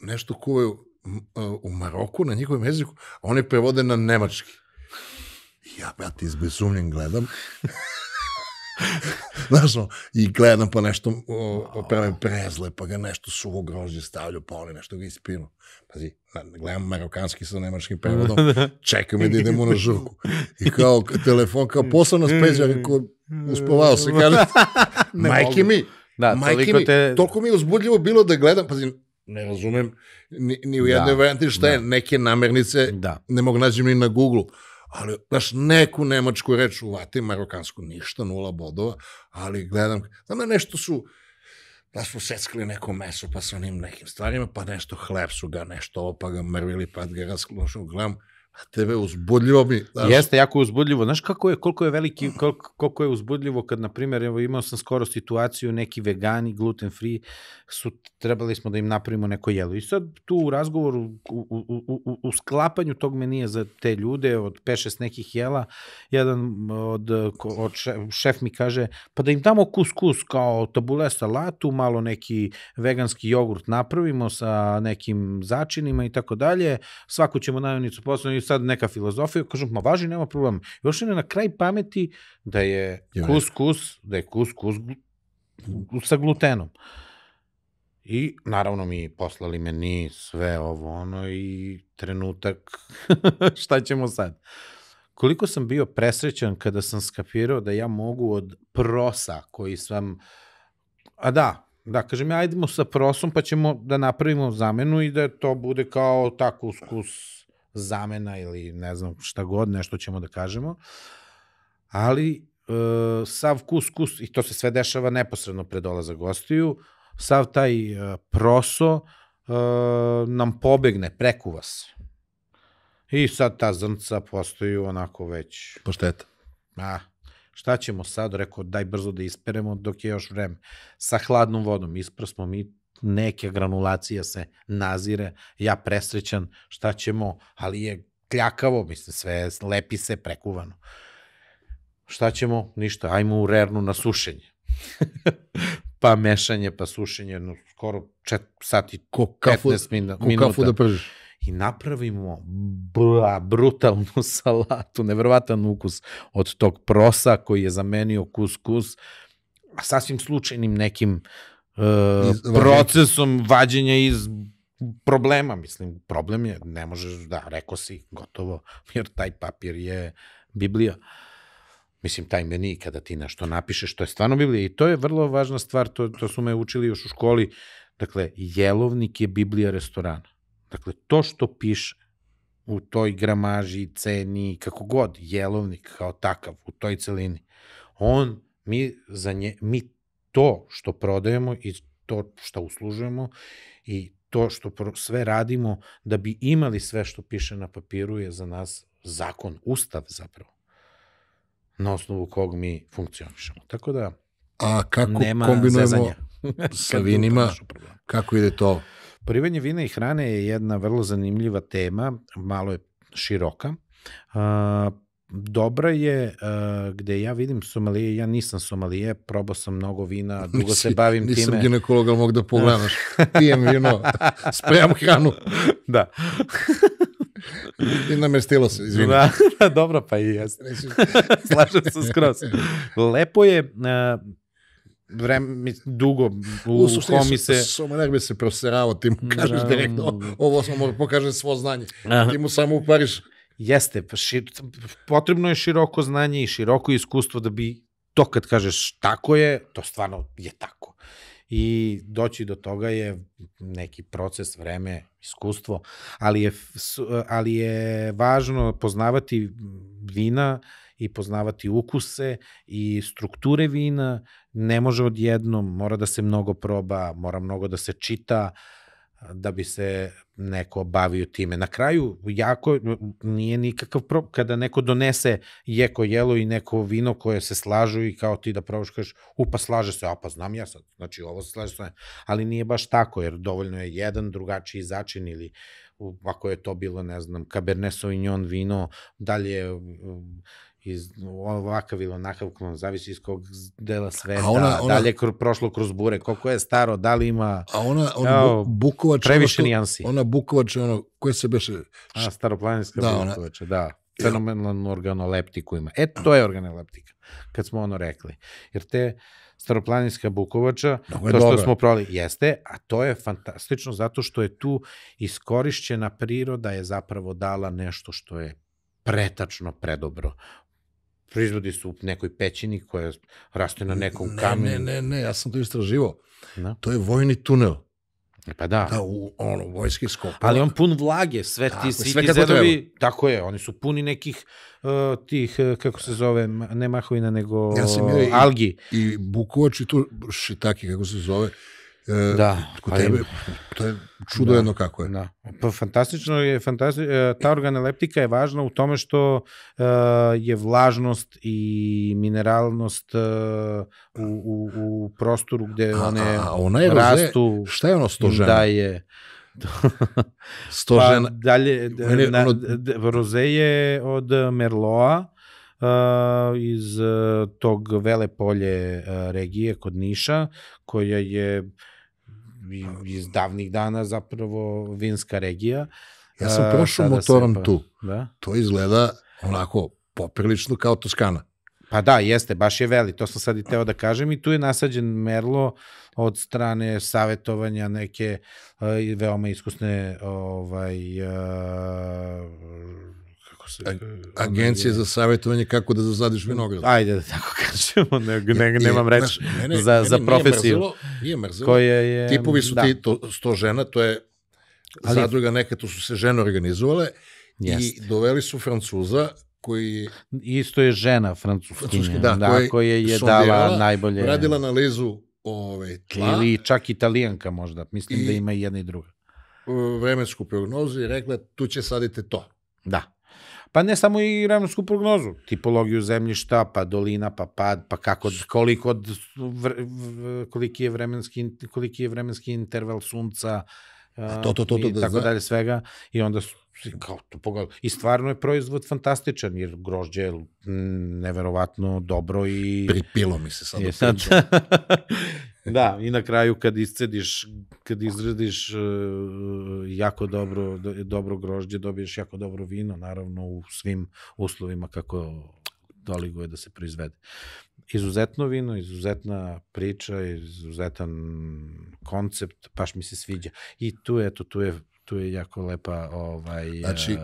A: nešto kuvaju uh, u Maroku na njihovom jeziku, a oni prevode na nemački ja, brate, izbezumljen gledam. Znaš, i gledam pa nešto, opravim prezle, pa ga nešto suvo grožđe stavlju, pa oni nešto ga ispinu. Pazi, gledam marokanski sa nemačkim prevodom, da. čekam je da idemo na žurku. I kao telefon, kao poslao nas peđa, rekao, uspavao se, kaže, majke mi, da, majke mi, te... toliko mi je uzbudljivo bilo da gledam, pazi, ne razumem ni, ni u jednoj da, varijanti šta da. je, neke namernice da. ne mogu nađem ni na Google-u ali, znaš, neku nemačku reč u vati, marokansku ništa, nula bodova, ali gledam, znam da nešto su, da su seckali neko meso, pa sa onim nekim stvarima, pa nešto
B: hleb su ga, nešto ovo, pa ga mrvili, pa ga rasklošao, gledam, tebe
A: uzbudljivo mi. Znaš. Jeste
B: jako uzbudljivo. Znaš kako je, koliko je veliki, koliko, koliko je uzbudljivo kad, na primjer, evo imao sam skoro situaciju, neki vegani, gluten free, su, trebali smo da im napravimo neko jelo. I sad tu u razgovoru, u, u, u, u sklapanju tog menija za te ljude, od 5-6 nekih jela, jedan od, od šef, šef mi kaže, pa da im damo kus-kus kao tabule salatu, malo neki veganski jogurt napravimo sa nekim začinima i tako dalje, svaku ćemo najunicu posloviti sad neka filozofija, kažem, ma važi, nema problema. Još je na kraj pameti da je kus-kus, da je kus-kus sa glutenom. I naravno mi poslali meni sve ovo ono i trenutak šta ćemo sad. Koliko sam bio presrećan kada sam skapirao da ja mogu od prosa koji sam... A da, da, kažem ajdemo sa prosom pa ćemo da napravimo zamenu i da to bude kao tako uskus zamena ili ne znam šta god, nešto ćemo da kažemo. Ali e, sav kus kus, i to se sve dešava neposredno pred dolaza gostiju, sav taj e, proso e, nam pobegne, prekuva se. I sad ta zrnca postaju onako već... Pošteta. A, šta ćemo sad? Rekao, daj brzo da isperemo dok je još vreme. Sa hladnom vodom. Ispro smo mi neke granulacije se nazire, ja presrećan šta ćemo, ali je kljakavo, mislim, sve lepi se prekuvano. Šta ćemo? Ništa, ajmo u rernu na sušenje. pa mešanje, pa sušenje, no, skoro 4 sati, ko kafu, 15 minuta. Ko kafu da pržiš. I napravimo bla, brutalnu salatu, neverovatan ukus od tog prosa koji je zamenio kus-kus, a sasvim slučajnim nekim uh, uh, procesom vađenja iz problema, mislim, problem je, ne možeš, da, rekao si, gotovo, jer taj papir je Biblija. Mislim, taj meni, kada ti nešto napišeš, to je stvarno Biblija i to je vrlo važna stvar, to, to su me učili još u školi. Dakle, jelovnik je Biblija restorana. Dakle, to što piše u toj gramaži, ceni, kako god, jelovnik kao takav, u toj celini, on, mi, za nje, mi to što prodajemo i to što uslužujemo i to što sve radimo da bi imali sve što piše na papiru je za nas zakon, ustav zapravo, na osnovu kog mi funkcionišemo. Tako da, A kako nema kombinujemo zezanja. sa vinima, da. kako ide to? Porivanje vina i hrane je jedna vrlo zanimljiva tema, malo je široka. Uh, dobra je, uh, gde ja vidim somalije, ja nisam somalije, probao sam mnogo vina, dugo se bavim nisam time. Nisam ginekolog, ali mogu da pogledaš. Pijem vino, spremam hranu. da. I namestilo se, izvini. Da, da, dobro, pa i jesam. Slažem se skroz. Lepo je, uh, vrem, dugo u, u komi se... Somaljer bi se proserao, ti mu da, kažeš da, direktno, ovo sam
A: mora pokaže svo znanje. Aha. Ti
B: mu samo upariš Jeste, pa šir, potrebno je široko znanje i široko iskustvo da bi to kad kažeš tako je, to stvarno je tako. I doći do toga je neki proces, vreme, iskustvo, ali je, ali je važno poznavati vina i poznavati ukuse i strukture vina, ne može odjednom, mora da se mnogo proba, mora mnogo da se čita, uh, da bi se neko bavio time. Na kraju, jako nije nikakav problem kada neko donese jeko jelo i neko vino koje se slažu i kao ti da probaš kažeš, upa slaže se, a pa znam ja sad, znači ovo se slaže se, ali nije baš tako, jer dovoljno je jedan drugačiji začin ili ako je to bilo, ne znam, Cabernet Sauvignon vino, dalje iz ovakav ili onakav klon, zavisi iz kog dela sveta, ona, ona, dalje kroz, prošlo kroz bure, koliko je staro, da li ima... A ona, ona evo, bukovač... Previše nijansi. Ona bukovač, ono, koje se beše... A, staroplaninska da, bukovača, ona... da. Fenomenalnu organoleptiku ima. E, to je organoleptika, kad smo ono rekli. Jer te staroplaninska bukovača, to što dobra. smo proli, jeste, a to je fantastično zato što je tu iskorišćena priroda je zapravo dala nešto što je pretačno predobro proizvodi su u nekoj pećini koja raste na nekom kamenu. Ne,
A: ne, ne, ja sam to istraživo. Da. To je vojni tunel. E, pa da. Da, u ono, vojski skop.
B: Ali da. on pun vlage, sve tako, ti, svi sve ti zedovi, tako je, oni su puni nekih uh, tih, e, kako se zove, ne mahovina, nego ja sam algi.
A: I, i bukovač i tu šitaki, kako se zove, E, da, kod pa tebe, to je čudo da, jedno kako je. Da.
B: Pa fantastično je, fantasti, e, ta organoleptika je važna u tome što uh, je vlažnost i mineralnost uh, u, u, u prostoru gde a, one a, ona je rastu. Roze, šta je ono stoženo? Da je. stožen. Pa dalje, je na, ono... roze je od Merloa, Uh, iz uh, tog vele polje uh, regije kod Niša, koja je Pa. iz davnih dana zapravo vinska regija. Ja sam prošao motorom pa, tu. Da? To izgleda onako poprilično kao Toskana. Pa da, jeste, baš je veli, to sam sad i teo da kažem i tu je nasađen Merlo od strane savetovanja neke uh, veoma iskusne ovaj, uh, se... A, je... za
A: savjetovanje kako da zazadiš vinograd. Ajde da tako kažemo, ne, ne, ne nemam reč ne, ne, za, mene, za profesiju. Nije mrzelo, nije mrzelo. Koje je, Tipovi su da. ti, to, sto žena, to je Ali, zadruga, nekad su se žene organizovale jeste. i doveli su Francuza koji
B: Isto je žena francuskinja, da, da, koja, je dala najbolje... Radila
A: analizu ove, ovaj, tla. Ili
B: čak italijanka možda, mislim da i, da ima i jedna i druga. Vremensku prognozu i
A: rekla tu će sadite to.
B: Da. Pa ne samo i vremensku prognozu, tipologiju zemljišta, pa dolina, pa pad, pa kako, koliko, vr, koliki, je vremenski, koliki je vremenski interval sunca, to, to, to, to, i da tako zna. dalje svega. I onda kao to pogledao. I stvarno je proizvod fantastičan, jer grožđe je mm, neverovatno dobro i... Pripilo mi se sad. sad... da, i na kraju kad iscediš, kad izradiš e, jako dobro, dobro grožđe, dobiješ jako dobro vino, naravno u svim uslovima kako doliguje da se proizvede. Izuzetno vino, izuzetna priča, izuzetan koncept, baš mi se sviđa. I tu, eto, tu je tu je jako lepa ovaj znači, eh,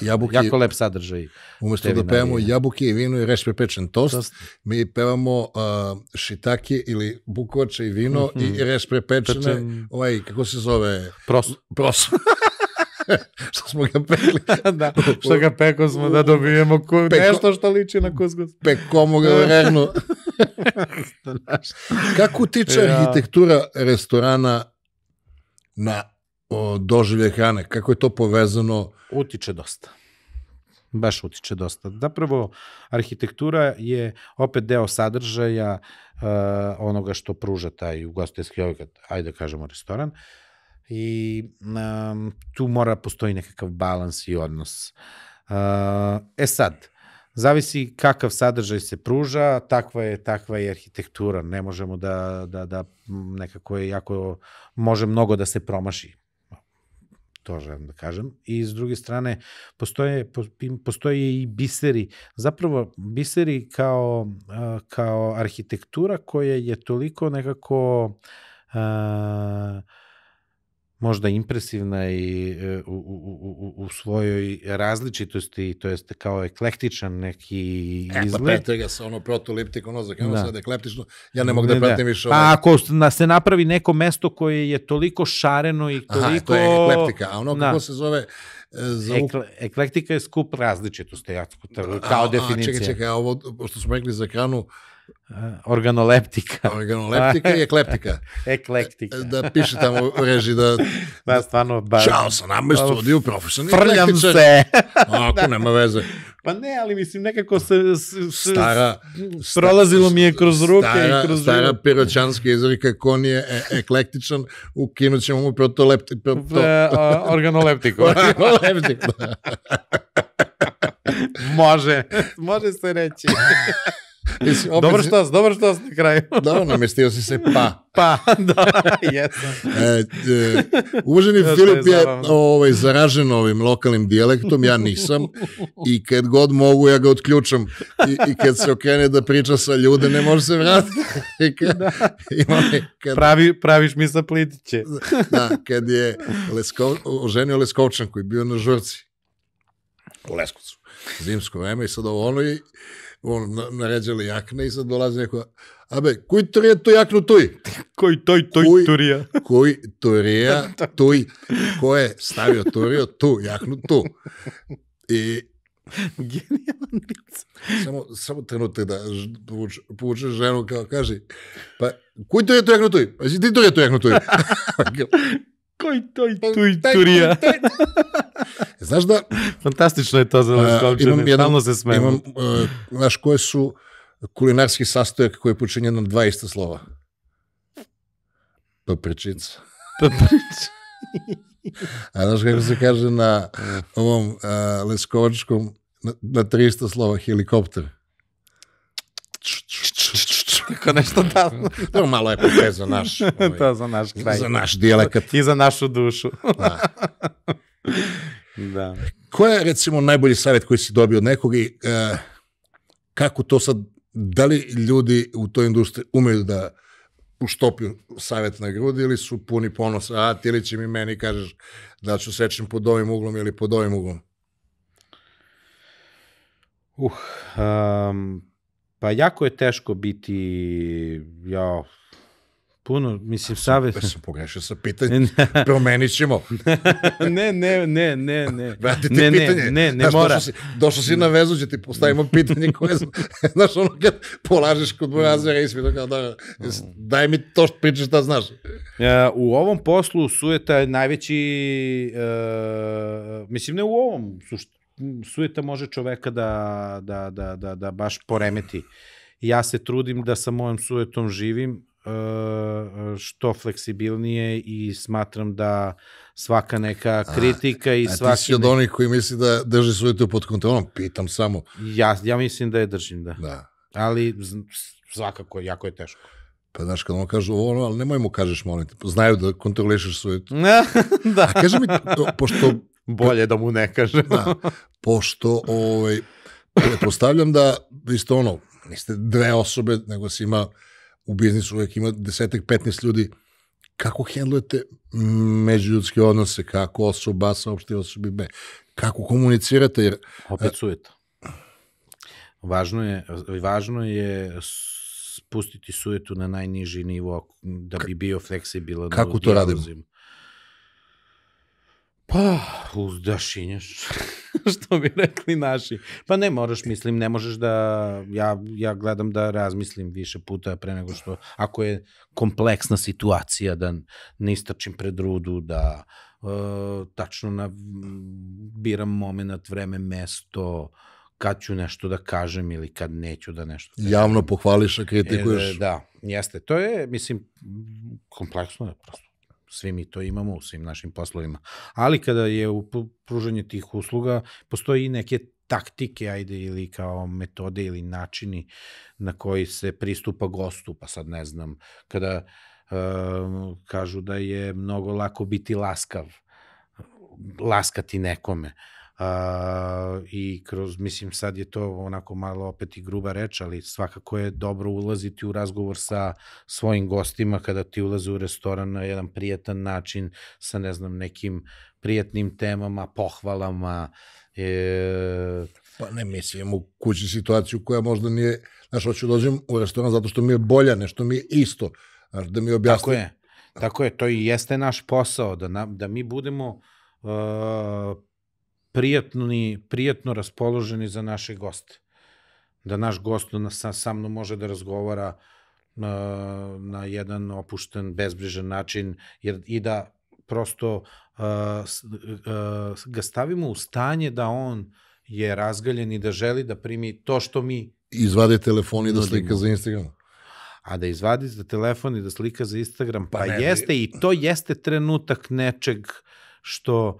B: jabuke, jako lep sadržaj. Umesto da pevamo vina.
A: jabuke i vino i rešpe pečen tost, tost. mi pevamo uh, eh, šitake ili bukovače i vino mm -hmm. i mhm. rešpe pečene, Pečen... ovaj kako se zove? Pros. Pros. što smo ga pekli. da, što ga peko smo da dobijemo ku, peko, nešto što liči na kuzgus. Pekomo ga vrenu. Da. Da, da. Kako tiče ja. arhitektura restorana na doživlje
B: hrane, kako je to povezano? Utiče dosta. Baš utiče dosta. Zapravo, arhitektura je opet deo sadržaja uh, onoga što pruža taj ugostiteljski objekat, ajde da kažemo restoran, i um, tu mora postoji nekakav balans i odnos. Uh, e sad, zavisi kakav sadržaj se pruža, takva je, takva je arhitektura. Ne možemo da, da, da nekako je jako, može mnogo da se promaši to želim da kažem. I s druge strane, postoje, postoje i biseri. Zapravo, biseri kao, kao arhitektura koja je toliko nekako... Uh, možda impresivna i e, u, u, u, u svojoj različitosti, to jeste kao eklektičan neki izgled. E, pa Petrega ono
A: protoliptik, ono za kao da. sad eklektično, ja ne mogu da pratim da. više. Pa ovaj... A
B: ako se napravi neko mesto koje je toliko šareno i toliko... Aha, to je eklektika, a ono kako da. se zove... E, za... Ekle, eklektika je skup različitosti, kao a, definicija. A, čekaj, čekaj, ovo što smo rekli za hranu, Organoleptika. Organoleptika i eklektika.
A: eklektika. E, da piše tamo u režiji da... Da, stvarno... Ba... Čao, sa nama je studiju, profesor. Frljam se. Ako, da. nema veze.
B: Pa ne, ali mislim, nekako se... se stara... Prolazilo mi je kroz ruke stara, i kroz... Stara
A: piroćanska izrika, ko nije e eklektičan, ukinut ćemo mu protoleptiku. Pro, to... organoleptiku. organoleptiku,
B: da. može,
A: može se reći. Dobro opet... Dobar štas, dobar štas na kraju. Dobro, namestio si se pa. Pa, da, jesno. E, e, uvaženi Filip je, je ovaj, zaražen ovim lokalnim dijalektom, ja nisam. I kad god mogu, ja ga otključam. I, i kad se okrene da priča sa ljude, ne može se vratiti. Da. I kad, da. kad, Pravi, praviš mi sa plitiće. da, kad je Leskov, oženio Leskovčan koji je bio na žurci. U Leskovcu. Zimsko vreme i sad ovo ono i он наредил јакна и се долази некој Абе, кој турија тој јакно тој? Кој тој тој кој, Кој турија тој? Кој е ставио турија тој јакно тој И Генијален виц. Само, само тренутак да получиш жена, као, кажи, па, кој турија тој јакно тој? Па, си ти турија тој јакно тој. Па,
B: Кој тој туј турија? Знаеш да... Фантастично е тоа за нас имам једно, се смеем. Имам,
A: знаеш, кој су кулинарски састојак кој е починен на 20 слова? Папричица. Папричица. а знаеш како се каже на овом лесковачком на, на 300 слова хеликоптер? tako nešto da. to malo je te za naš. Ovaj, to za naš kraj. Za naš dijelekat. I za našu dušu. da. da. Ko je, recimo, najbolji savjet koji si dobio od nekog i e, kako to sad, da li ljudi u toj industriji umeju da uštopiju savjet na grudi ili su puni ponosa, a ti li će mi meni kažeš da ću sečim pod ovim uglom ili pod ovim uglom?
B: Uh, um, Pa jako je teško biti, ja, puno, mislim, pa savjet. Da sam pogrešio sa pitanjem, promenit ćemo. ne, ne, ne, ne, ne. Vrati ne, pitanje. Ne, ne, ne znaš, mora. Došao si, došao si na vezu, će ti postavimo pitanje koje, znaš, ono kad
A: polažeš kod burazera i to kao, da, daj
B: mi to što pričaš, da znaš. Ja, u ovom poslu sujeta je najveći, uh, mislim, ne u ovom, sušt, sujeta može čoveka da, da, da, da, da baš poremeti. Ja se trudim da sa mojom sujetom živim e, što fleksibilnije i smatram da svaka neka kritika a, i svaki... A ti si od onih koji misli da drži sujetu pod kontrolom, pitam samo. Ja, ja mislim da je držim, da. da. Ali svakako, jako je teško.
A: Pa znaš, kad on kaže ono, ali nemoj mu kažeš, molim te, znaju da kontrolišeš sujetu.
B: da. A kaže mi,
A: to, pošto Bolje da mu ne kaže. da, pošto, ovaj, pretpostavljam da, vi ste ono, niste dve osobe, nego se ima u biznisu uvek ima desetak, petnest ljudi. Kako hendlujete međuljudske odnose? Kako
B: osoba sa opšte osobi B? Kako komunicirate? Jer, Opet e, sujeta. Važno je, važno je spustiti sujetu na najniži nivo da bi bio fleksibilan. Kako to radimo? Pa, uzdašinješ, što bi rekli naši. Pa ne moraš, mislim, ne možeš da, ja, ja gledam da razmislim više puta pre nego što, ako je kompleksna situacija, da ne istračim pred rudu, da uh, tačno na, biram moment, vreme, mesto, kad ću nešto da kažem ili kad neću da nešto
A: kažem. Javno pohvališ, a kritikuješ. E,
B: da, jeste. To je, mislim, kompleksno je prosto. Svi mi to imamo u svim našim poslovima. Ali kada je u pružanju tih usluga, postoji i neke taktike, ajde, ili kao metode ili načini na koji se pristupa gostu, pa sad ne znam, kada e, kažu da je mnogo lako biti laskav, laskati nekome a, i kroz, mislim sad je to onako malo opet i gruba reč, ali svakako je dobro ulaziti u razgovor sa svojim gostima kada ti ulaze u restoran na jedan prijetan način sa ne znam nekim prijetnim temama, pohvalama, e, Pa ne, mislim, u kući
A: situaciju koja možda nije, znaš, hoću da dođem u restoran zato što mi je bolja, nešto mi je isto,
B: znaš, da mi objasni. Tako je, tako je, to i jeste naš posao, da, na, da mi budemo uh, prijatni, prijatno raspoloženi za naše goste. Da naš gost sa, sa mnom može da razgovara na, uh, na jedan opušten, bezbrižan način jer, i da prosto uh, uh, ga stavimo u stanje da on je razgaljen i da želi da primi to što mi... Izvade telefon i da slika za Instagram a da izvadi za telefon i da slika za Instagram, pa, pa jeste i to jeste trenutak nečeg što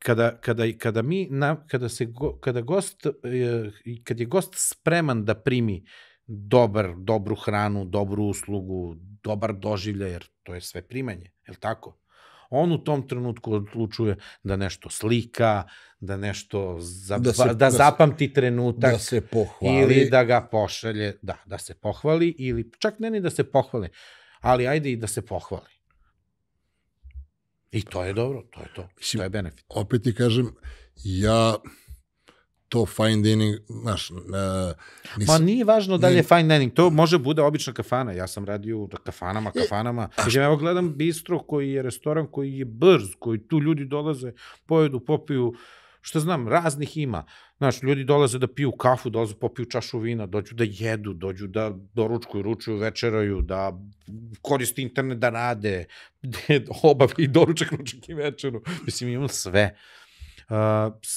B: kada, kada, kada, mi, na, kada, se, go, kada, gost, e, kad je gost spreman da primi dobar, dobru hranu, dobru uslugu, dobar doživljaj, jer to je sve primanje, je li tako? on u tom trenutku odlučuje da nešto slika, da nešto za, da, se, da, da zapamti trenutak da se pohvali ili da ga pošalje, da, da se pohvali ili čak ne ni da se pohvali, ali ajde i da se pohvali. I to je dobro, to je to. Mislim, to je
A: benefit. Opet ti kažem, ja to fine dining, znaš,
B: ne, nis, Ma nije važno da li je fine dining, to može bude obična kafana, ja sam radio u kafanama, e, kafanama, kažem, evo gledam bistro koji je restoran, koji je brz, koji tu ljudi dolaze, pojedu, popiju, uh, što znam, raznih ima. Znaš, ljudi dolaze da piju kafu, dolaze popiju čašu vina, dođu da jedu, dođu da doručkuju, ručuju, večeraju, da koriste internet da rade, da obave i doručak, ručak i večeru. Mislim, imam sve. Uh,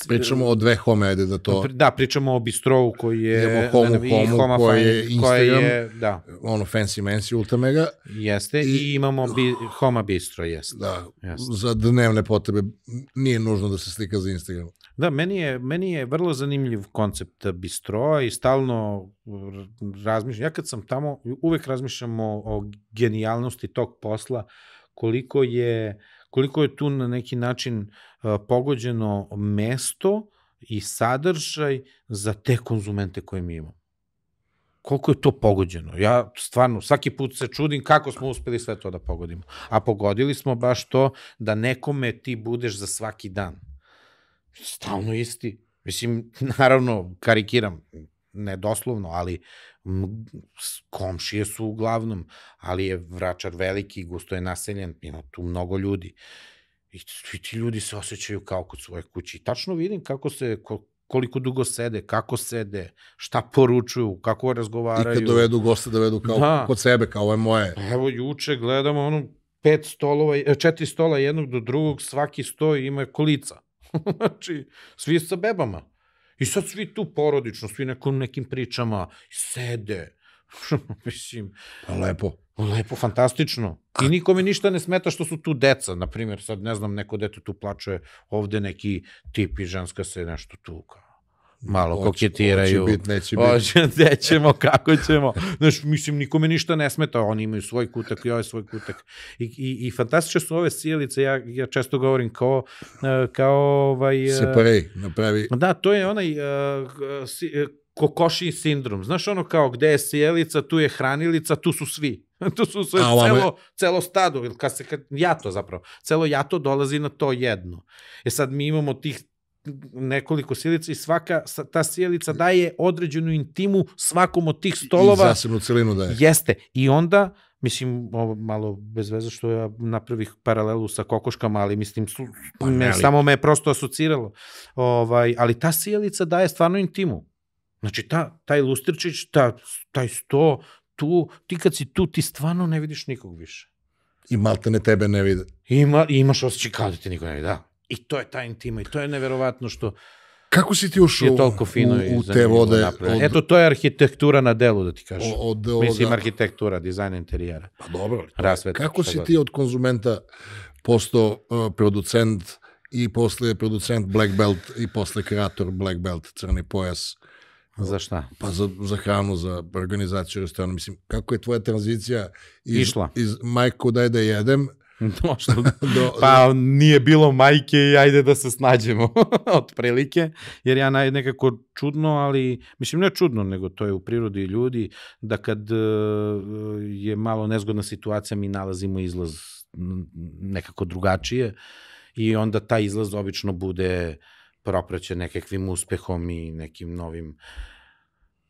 B: pričamo o dve home, ajde da to... Da, da pričamo o bistrovu koji je... Idemo homu, ne, homu, homa koji je Instagram, koji je, da. ono fancy mancy ultra mega. Jeste, i, i imamo bi, homa bistro, jeste. Da, jeste. za dnevne potrebe nije nužno da se slika za Instagram. Da, meni je, meni je vrlo zanimljiv koncept bistroa i stalno razmišljam, ja kad sam tamo uvek razmišljam o, o genijalnosti tog posla, koliko je koliko je tu na neki način e, pogođeno mesto i sadržaj za te konzumente koje mi imamo. Koliko je to pogođeno? Ja stvarno svaki put se čudim kako smo uspeli sve to da pogodimo. A pogodili smo baš to da nekome ti budeš za svaki dan. Stalno isti. Mislim, naravno, karikiram, ne doslovno, ali komšije su uglavnom, ali je vračar veliki, gusto je naseljen, ima tu mnogo ljudi. I svi ti ljudi se osjećaju kao kod svoje kući. I tačno vidim kako se, koliko dugo sede, kako sede, šta poručuju, kako razgovaraju. I kad dovedu goste, dovedu kao da. kod sebe, kao ovo je moje. Evo, juče gledamo ono, pet stolova, e, četiri stola jednog do drugog, svaki sto ima kolica. znači, svi sa bebama. I sad svi tu porodično, svi nekom nekim pričama sede. Mislim, lepo. Lepo, fantastično. I nikome ništa ne smeta što su tu deca. Naprimjer, sad ne znam, neko dete tu plače, ovde neki tip i ženska se nešto tu kao malo oči, koketiraju. Hoće bit, neće biti, Hoće, gde ćemo, kako ćemo. Znaš, mislim, nikome ništa ne smeta, oni imaju svoj kutak i ovaj svoj kutak. I, i, i fantastične su ove sjelice, ja, ja često govorim kao, e, kao ovaj... E, Separej, napravi. Da, to je onaj uh, si, kokoši sindrom. Znaš ono kao gde je sjelica, tu je hranilica, tu su svi. tu su sve, celo, je... celo stado, ili kad se, kad, jato zapravo, celo jato dolazi na to jedno. E sad mi imamo tih nekoliko sjelica i svaka ta sjelica daje određenu intimu svakom od tih stolova. I zasebnu celinu daje. Jeste. I onda, mislim, ovo malo bez veze što ja napravih paralelu sa kokoškama, ali mislim, su, pa, me, ali... samo me je prosto asociralo. Ovaj, ali ta sjelica daje stvarno intimu. Znači, ta, taj lustričić, ta, taj sto, tu, ti kad si tu, ti stvarno ne vidiš nikog više. I malte ne tebe ne vide. Ima, imaš osjećaj kao da te niko ne vidi, da. И тоа е таа интима, и тоа е неверојатно што Како си ти ушол е толку фино у, у Од... Ето тоа е архитектура на дело да ти кажам. Од, од, Мислим архитектура, дизајн интериера. Па добро, расвет. Како си ти од
A: конзумента посто продуцент и после продуцент Black Belt и после креатор Black Belt црни појас? За шта? Па за, за храну, за организација ресторана. Мислим, како е твоја транзиција? Из, Ишла.
B: Из, майко, дај да јадем. došlo. Da. do, pa do... nije bilo majke i ajde da se snađemo, prilike, jer ja naj, nekako čudno, ali, mislim, ne čudno, nego to je u prirodi ljudi, da kad uh, je malo nezgodna situacija, mi nalazimo izlaz nekako drugačije i onda taj izlaz obično bude propraćen nekakvim uspehom i nekim novim uh,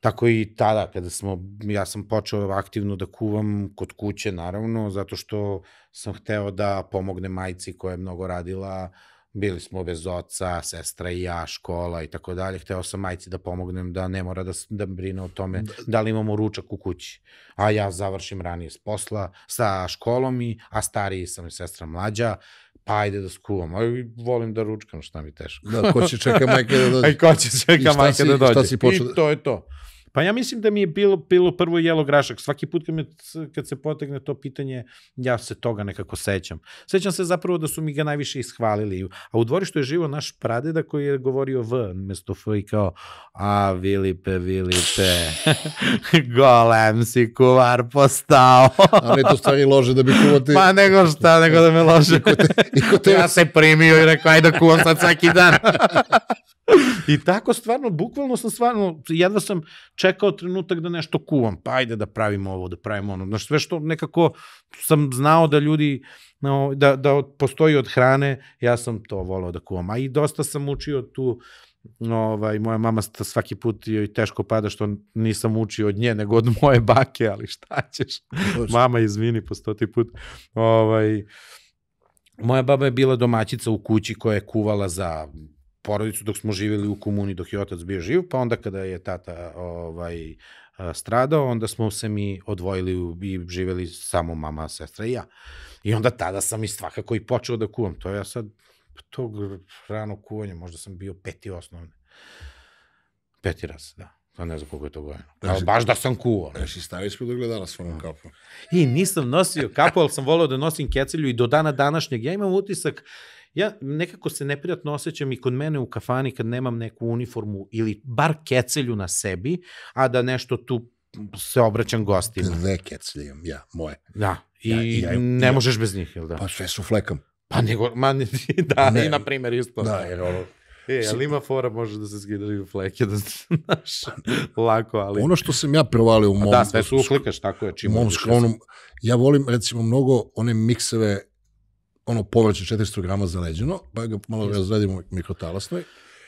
B: Tako i tada, kada smo, ja sam počeo aktivno da kuvam kod kuće, naravno, zato što sam hteo da pomogne majci koja je mnogo radila, bili smo bez oca, sestra i ja, škola i tako dalje. Hteo sam majci da pomognem da ne mora da, da brine o tome da, da. da li imamo ručak u kući. A ja završim ranije s posla, sa školom i, a stariji sam i sestra mlađa, pa ajde da skuvam. Aj, volim da ručkam, šta mi teško. Da, ko će čeka majke da dođe. Aj, ko će čeka majke da dođe. I da- to je to. Pa ja mislim da mi je bilo, bilo prvo jelo grašak. Svaki put kad, me, kad se potegne to pitanje, ja se toga nekako sećam. Sećam se zapravo da su mi ga najviše ishvalili. A u dvorištu je živo naš pradeda koji je govorio V mesto F i kao A, Vilipe, Vilipe, golem si kuvar postao. A ne to stvari lože da bi kuvati. Pa nego šta, nego da me lože. I te, i te... Ja se primio i rekao, ajde
A: kuvam sad svaki dan.
B: I tako stvarno, bukvalno sam stvarno, jedva sam čekao trenutak da nešto kuvam, pa ajde da pravimo ovo, da pravimo ono. Znaš, sve što nekako sam znao da ljudi, da, da postoji od hrane, ja sam to volao da kuvam. A i dosta sam učio tu, ovaj, moja mama svaki put joj teško pada što nisam učio od nje, nego od moje bake, ali šta ćeš? mama izvini po stoti put. Ovaj, Moja baba je bila domaćica u kući koja je kuvala za porodicu dok smo živjeli u komuni dok je otac bio živ, pa onda kada je tata ovaj, stradao, onda smo se mi odvojili i živjeli samo mama, sestra i ja. I onda tada sam i svakako i počeo da kuvam. To ja sad, tog rano kuvanja, možda sam bio peti osnovne. Peti raz, da. Pa ne znam koliko je to gojeno. Znači, ali baš da sam kuvao. Znači, stari smo do gledala s onom da. I nisam nosio kapu, ali sam volao da nosim kecelju i do dana današnjeg. Ja imam utisak, ja nekako se neprijatno osjećam i kod mene u kafani kad nemam neku uniformu ili bar kecelju na sebi, a da nešto tu se obraćam gostima. kecelje imam, ja, moje. Da, i ja, i ja, ne ja, možeš bez njih, jel da? Pa sve su flekam. Pa nego, ma, da, ne, i na primjer isto. Da, jer ovo... E, ali ima fora, može da se skidaju fleke, da znaš, pa lako, ali... Ono
A: što sam ja provalio u pa mom... A da, sve
B: su uklikaš, tako je. Čim u mom
A: Ja volim, recimo, mnogo one mikseve ono povrće 400 grama zaleđeno, pa ga malo yes. razredimo mikrotalasnoj,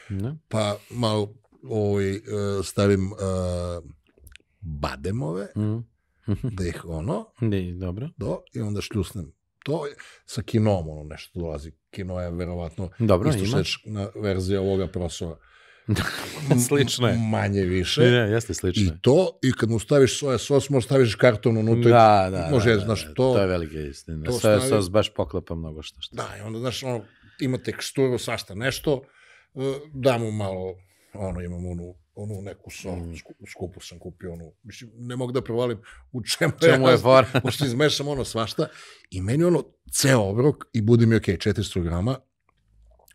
A: ne. Da. pa malo ovaj, e, stavim uh, bademove, mm. da ih ono, De, da dobro. Do, i onda šljusnem to sa kinom ono nešto dolazi. Kino je verovatno Dobro, isto na verzija ovoga prosora. slično je. Manje više. Ne, ne, jeste slično. I to, i kad mu staviš soja sos, možeš staviš karton unutra. Da, da. Može, da, da, znaš, da, to... To
B: je velika istina. Soja stavi... sos baš poklapa mnogo što što.
A: Da, i onda, znaš, ono, ima teksturu, svašta nešto, da mu malo, ono, imam onu onu neku sol, mm. skupu sam kupio onu, mislim, ne mogu da provalim u čemu, čemu je fora. Možda izmešam ono svašta i meni ono ceo obrok i budi mi ok, 400 grama,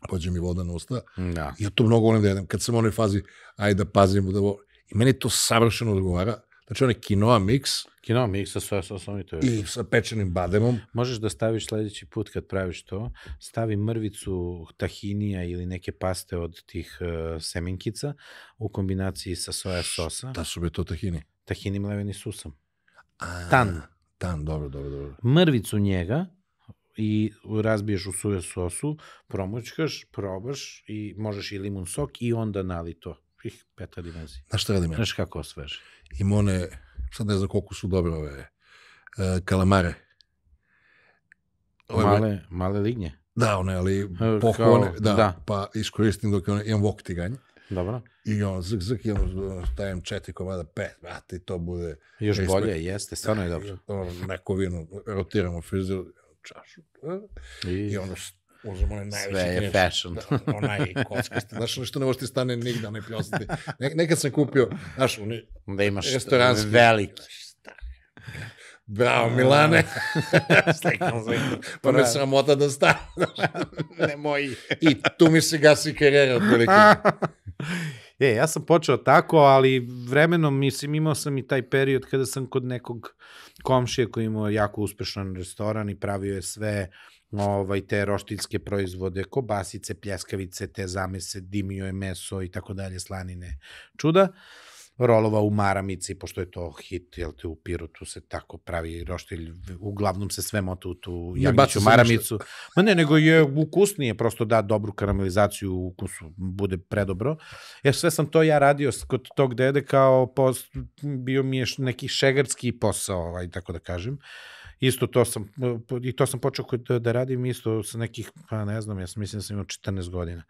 A: pođe mi voda na usta. Da. Ja to mnogo volim da jedem. Kad sam u onoj fazi, ajde da pazim, da ovo... I meni to savršeno odgovara. Znači, on je kinoa mix. Kinoa mix sa soja sosom i to je. I
B: sa pečenim bademom. Možeš da staviš sledeći put kad praviš to, stavi mrvicu tahinija ili neke paste od tih uh, e, seminkica u kombinaciji sa soja sosa. Šta su bi to tahini? Tahini mleveni susam. A, tan.
A: Tan, dobro, dobro, dobro.
B: Mrvicu njega, i razbiješ u suve sosu, promućkaš, probaš i možeš i limun sok i onda nali to. Ih, peta dimenzija. Znaš šta radim ja? Znaš
A: kako osveže. Ima one, sad ne znam koliko su dobre ove, e, kalamare. Ove, male, male lignje. Da, one, ali e, pohvone, da, da, pa iskoristim dok one, imam vok tiganje. Dobro. I on zrk, zrk, imam, stavim četiri komada pet, brate, i to bude... Još bolje, jeste, stvarno je dobro. Ono, neko vino, rotiramo frizer, čašu. E? I, I ono uzmem onaj najveći Sve je fashion. Da, onaj kockasti, znaš, nešto ne možete stane nigde, ne pljosati. Ne, nekad sam kupio, znaš, onaj da imaš restoranski. Veliki. Bravo, Milane. Slikam za Pa me sramota da stane.
B: ne moji. I tu mi se gasi karijera otprilike. E, ja sam počeo tako, ali vremenom, mislim, imao sam i taj period kada sam kod nekog uh, komšije koji imao jako uspešan restoran i pravio je sve ovaj, te roštiljske proizvode, kobasice, pljeskavice, te zamese, dimio je meso i tako dalje, slanine, čuda. Uh, rolova u maramici, pošto je to hit, jel te, u Pirutu se tako pravi roštilj, uglavnom se sve mota u tu jagnjeću maramicu. Ma ne, nego je ukusnije, prosto da dobru karamelizaciju u ukusu, bude predobro. Jer sve sam to ja radio kod tog dede kao post, bio mi je neki šegarski posao, ovaj, tako da kažem. Isto to sam, i to sam počeo da, da radim isto sa nekih, pa ne znam, ja sam mislim da sam imao 14 godina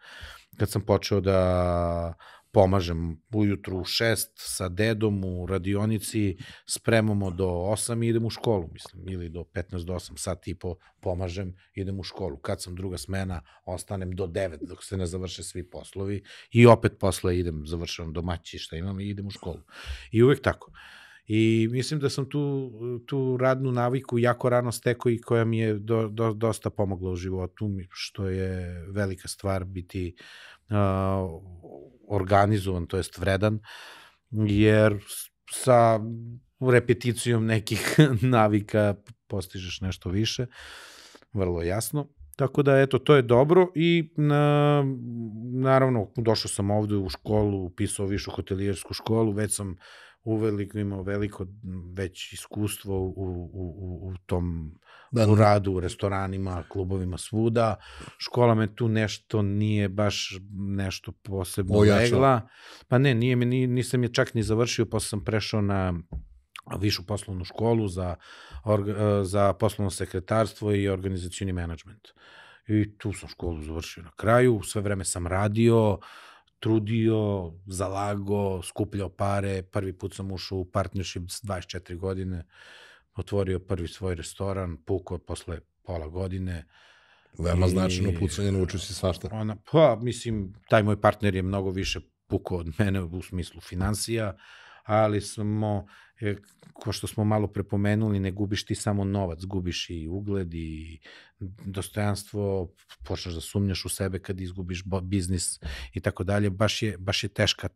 B: kad sam počeo da pomažem ujutru u šest sa dedom u radionici, spremamo do osam i idem u školu, mislim, ili do 15 do 8 sat i po pomažem, idem u školu. Kad sam druga smena, ostanem do 9 dok se ne završe svi poslovi i opet posle idem, završavam domaći šta imam i idem u školu. I uvek tako. I mislim da sam tu, tu radnu naviku jako rano stekao i koja mi je do, do, dosta pomogla u životu, što je velika stvar biti uh, organizovan, to jest vredan, jer sa repeticijom nekih navika postižeš nešto više, vrlo jasno. Tako da, eto, to je dobro i na, naravno, došao sam ovde u školu, upisao višu hotelijersku školu, već sam uveliko imao veliko već iskustvo u, u, u, u tom da, u da. radu, u restoranima, klubovima svuda. Škola me tu nešto nije baš nešto posebno Ojača. legla. Pa ne, nije mi, nisam je čak ni završio, posle pa sam prešao na višu poslovnu školu za, e, za poslovno sekretarstvo i organizacijni menadžment. I tu sam školu završio na kraju, sve vreme sam radio, uh, trudio, zalago, skupljao pare, prvi put sam ušao u partnership s 24 godine, otvorio prvi svoj restoran, pukao posle pola godine. Veoma značajno pucanje, e, naučio si svašta. Ona, pa, mislim, taj moj partner je mnogo više pukao od mene u smislu financija, uh, ali smo, e, ko što smo malo prepomenuli, ne gubiš ti samo novac, gubiš i ugled i dostojanstvo, počneš da sumnjaš u sebe kad izgubiš biznis i tako dalje, baš je, baš je teška,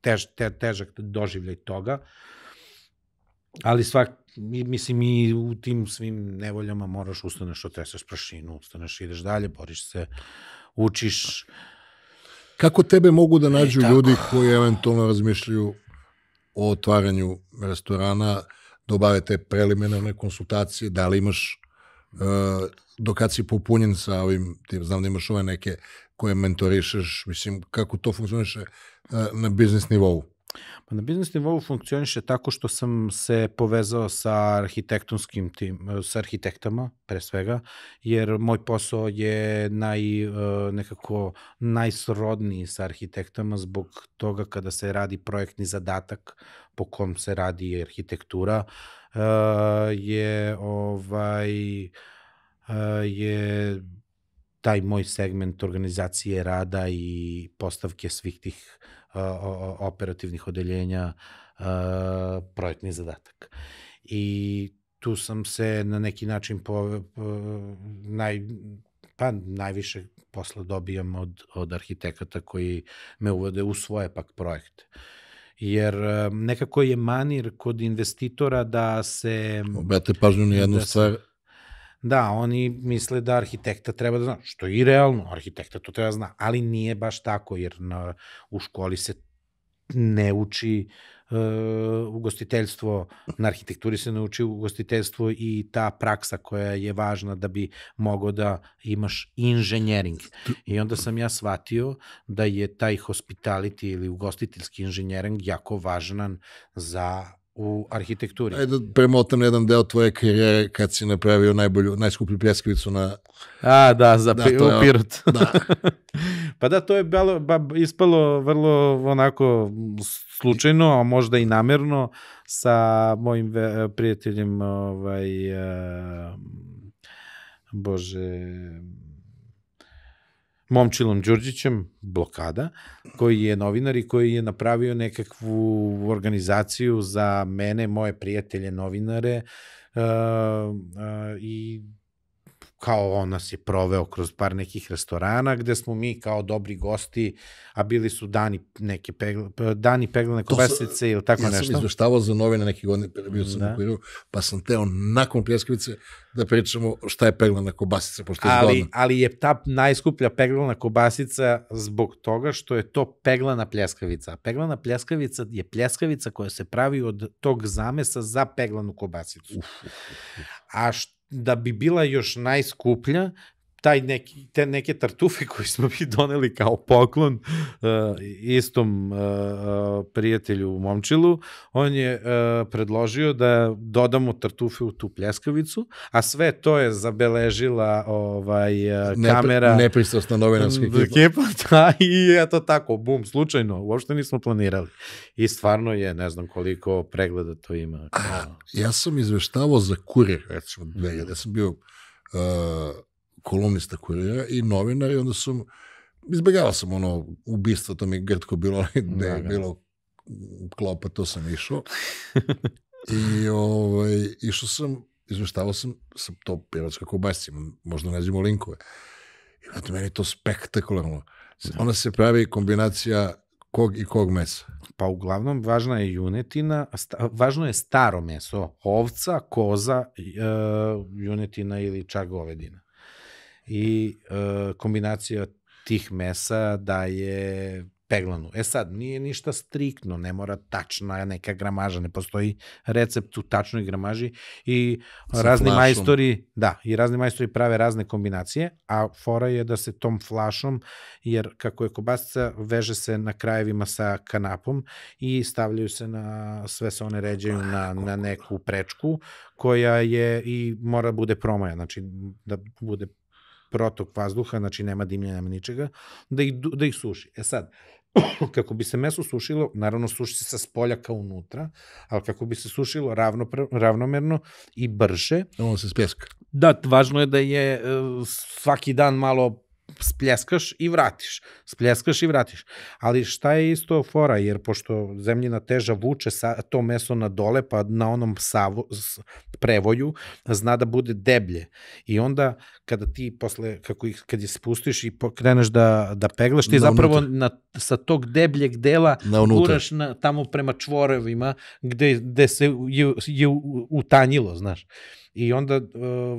B: tež, te, težak doživljaj toga. Ali svak, mislim i u tim svim nevoljama moraš ustaneš, otreseš prašinu, ustaneš, ideš dalje, boriš se, učiš. Kako tebe mogu da nađu e, ljudi koji eventualno razmišljaju
A: o otvaranju restorana, dobave da te preliminarne konsultacije, da li imaš uh, do kad si popunjen sa ovim, ti znam da imaš ove neke koje
B: mentorišeš, mislim, kako to funkcioniše e, na biznis nivou? Pa na biznis nivou funkcioniše tako što sam se povezao sa arhitektonskim tim, sa arhitektama pre svega, jer moj posao je naj, e, nekako najsrodniji sa arhitektama zbog toga kada se radi projektni zadatak po kom se radi arhitektura, e, je ovaj e, je taj moj segment organizacije rada i postavke svih tih uh, operativnih odeljenja projektni zadatak. I tu sam se na neki način po, naj, pa najviše posla dobijam od, od arhitekata koji me uvode u svoje pak projekte. Jer nekako je manir kod investitora da se... Obete pažnju na jednu da stvar, se, Da, oni misle da arhitekta treba da zna, što je i realno, arhitekta to treba da zna, ali nije baš tako, jer na, u školi se ne uči uh, ugostiteljstvo, na arhitekturi se ne uči ugostiteljstvo i ta praksa koja je važna da bi mogao da imaš inženjering. I onda sam ja shvatio da je taj hospitality ili ugostiteljski inženjering jako važan za u arhitekturi. Ajde da
A: premotam jedan deo tvoje karijere kad si napravio najbolju, najskuplju pljeskavicu na...
B: A, da, za da, u Pirot. da. pa da, to je bilo, ba, ispalo vrlo onako slučajno, a možda i namerno sa mojim ve, prijateljem ovaj, uh, Bože, Momčilom Đurđićem, blokada, koji je novinar i koji je napravio nekakvu organizaciju za mene, moje prijatelje novinare uh, uh, i kao on nas je proveo kroz par nekih restorana gde smo mi kao dobri gosti, a bili su dani neke pegle, dani peglane kobasice ili tako ja nešto. Ja sam
A: izveštavao za novine neke godine, bio sam da. u Kuriru, pa sam teo nakon pljeskavice da pričamo šta je peglana kobasica, pošto je ali, zgodna.
B: Ali je ta najskuplja peglana kobasica zbog toga što je to peglana pljeskavica. Peglana pljeskavica je pljeskavica koja se pravi od tog zamesa za peglanu kobasicu. Uf, uf, uf. A što da bi bila još najskuplja, taj neki, te neke tartufe koje smo mi doneli kao poklon uh, istom uh, prijatelju Momčilu, on je uh, predložio da dodamo tartufe u tu pljeskavicu, a sve to je zabeležila ovaj, uh, Nepri, kamera. Nepristrasna novinarska ekipa. ekipa da, I eto tako, bum, slučajno, uopšte nismo planirali. I stvarno je, ne znam koliko pregleda to ima. Kao... Ah,
A: ja sam izveštavao za kurir,
B: recimo, 2000, mhm. ja sam
A: bio uh, kolumnista koji je i novinar i onda sam, izbegavao sam ono ubistvo, to mi je grtko bilo, da je da. bilo klopa, to sam išao. I ovaj, išao sam, izveštavao sam, sam to piratska kobasica, možda znamo linkove. I vrati, meni je to spektakularno.
B: Da. Ona se pravi kombinacija kog i kog mesa? Pa uglavnom važna je junetina, sta, važno je staro meso, ovca, koza, e, junetina ili čak govedina i e, kombinacija tih mesa daje peglanu. E sad, nije ništa strikno, ne mora tačna neka gramaža, ne postoji recept u tačnoj gramaži i Sa razni flašom. majstori, da, i razni majstori prave razne kombinacije, a fora je da se tom flašom, jer kako je kobasica, veže se na krajevima sa kanapom i stavljaju se na, sve se one ređaju na, na neku prečku koja je i mora da bude promaja, znači da bude protok vazduha, znači nema dimljenja, nema ničega, da ih, da ih suši. E sad, kako bi se meso sušilo, naravno suši se sa spolja kao unutra, ali kako bi se sušilo ravno, ravnomerno i brže. Ono se spjeska. Da, važno je da je e, svaki dan malo spljeskaš i vratiš, spljeskaš i vratiš. Ali šta je isto fora, jer pošto zemljina teža vuče sa, to meso na dole, pa na onom s, prevoju zna da bude deblje. I onda kada ti posle, kako ih, kad je spustiš i kreneš da, da peglaš, ti na zapravo na, sa tog debljeg dela na guraš na, tamo prema čvorevima gde, gde se je, je utanjilo, znaš. I onda e,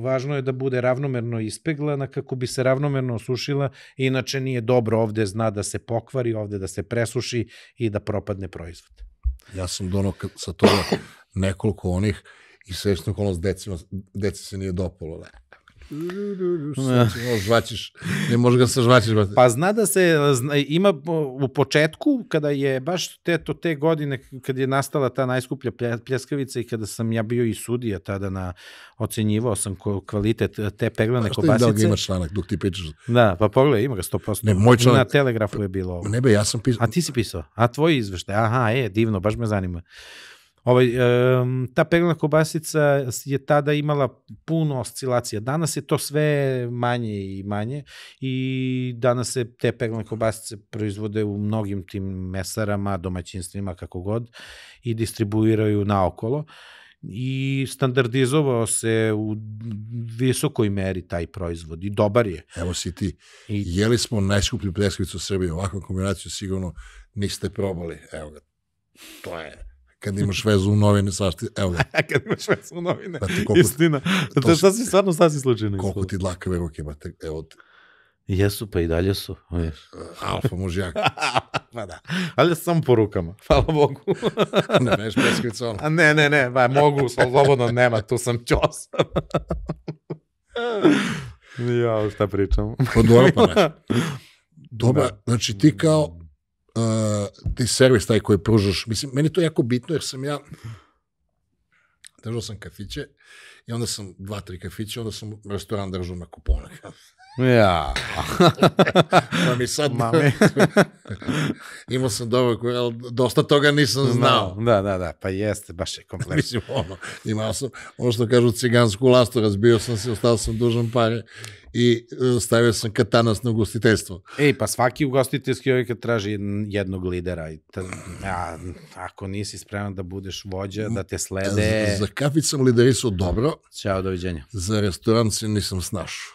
B: važno je da bude ravnomerno ispeglana kako bi se ravnomerno osušila presušila, inače nije dobro ovde zna da se pokvari, ovde da se presuši i da propadne proizvod.
A: Ja sam dono sa toga nekoliko onih i je kolo s decima, deci se nije dopalo. Ne.
B: Žvaćiš. Ne možeš ga sažvaćiš. Pa zna da se zna, ima u početku, kada je baš te, to te godine, kada je nastala ta najskuplja pljeskavica i kada sam ja bio i sudija tada na ocenjivao sam kvalitet te peglane kobasice. Pa šta im dao ga imaš
A: članak dok ti pičeš?
B: Da, pa pogledaj, ima ga 100%. Ne, moj članak. Na telegrafu je bilo ovo. Ne be, ja sam pisao. A ti si pisao? A tvoji izvešte? Aha, e, divno, baš me zanima. Ovaj, um, ta peglana kobasica je tada imala puno oscilacija. Danas je to sve manje i manje i danas se te peglane kobasice proizvode u mnogim tim mesarama, domaćinstvima, kako god, i distribuiraju naokolo i standardizovao se u visokoj meri taj proizvod i dobar je. Evo si ti, I... jeli smo najskuplju pljeskavicu
A: u Srbiji, ovakvu kombinaciju sigurno niste probali, evo ga, to je kad imaš vezu u novine, svašta, evo ga. kad imaš vezu u novine, brate, koliko, istina. Da to šta stvarno
B: sasvim slučajno. Koliko istina. ti dlakave ruke, imate, evo te. Jesu, pa i dalje su. Alfa mužjak. pa da. Ali sam po rukama, hvala Bogu. ne meš preskricu ono. Ne, ne, ne, ba, mogu, slobodno nema, tu sam čos.
A: ja, šta pričam. Od pa, pa da. Dobra, znači ti kao uh, ti servis taj koji pružaš, mislim, meni to jako bitno jer sam ja, držao sam kafiće i onda sam dva, tri kafiće, onda sam restoran držao na kuponak. Ja. pa mi sad... Mame. imao sam dovoljko, ali dosta toga nisam znao. Da, da, da, pa jeste, baš je kompleksno. Mislim, ono, imao sam, ono što kažu, cigansku lastu, razbio sam se,
B: ostao sam dužan pare i e, stavio sam katanas na ugostiteljstvo. Ej, pa svaki ugostiteljski kad traži jednog lidera. I ta, a, ako nisi spreman da budeš vođa, da te slede... Za, za kafić sam su dobro. Ćao, doviđenja. Za restoran se nisam snašao.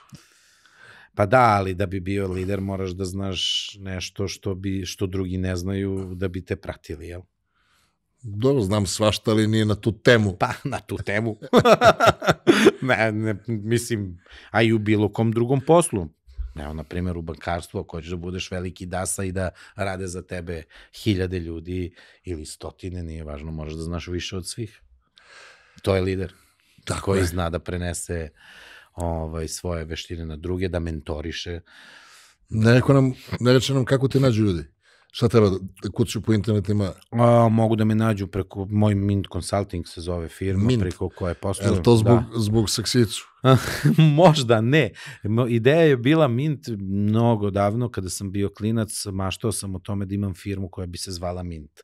B: Pa da, ali da bi bio lider moraš da znaš nešto što, bi, što drugi ne znaju da bi te pratili, jel? Dobro, znam svašta, ali nije na tu temu. Pa, na tu temu. ne, ne, mislim, a i u bilo kom drugom poslu. Evo, na primjer, u bankarstvu, ako hoćeš da budeš veliki dasa i da rade za tebe hiljade ljudi ili stotine, nije važno, možeš da znaš više od svih. To je lider. Tako koji je. zna da prenese uh, ovaj, svoje veštine na druge, da mentoriše.
A: neko nam, ne reče nam kako te nađu ljudi. Šta treba da kuću po internetima? A, mogu da me nađu preko,
B: moj Mint Consulting se zove firma, Mint. preko koje poslujem. Je to zbog, da. zbog seksicu? Možda ne. Ideja je bila Mint mnogo davno, kada sam bio klinac, maštao sam o tome da imam firmu koja bi se zvala Mint.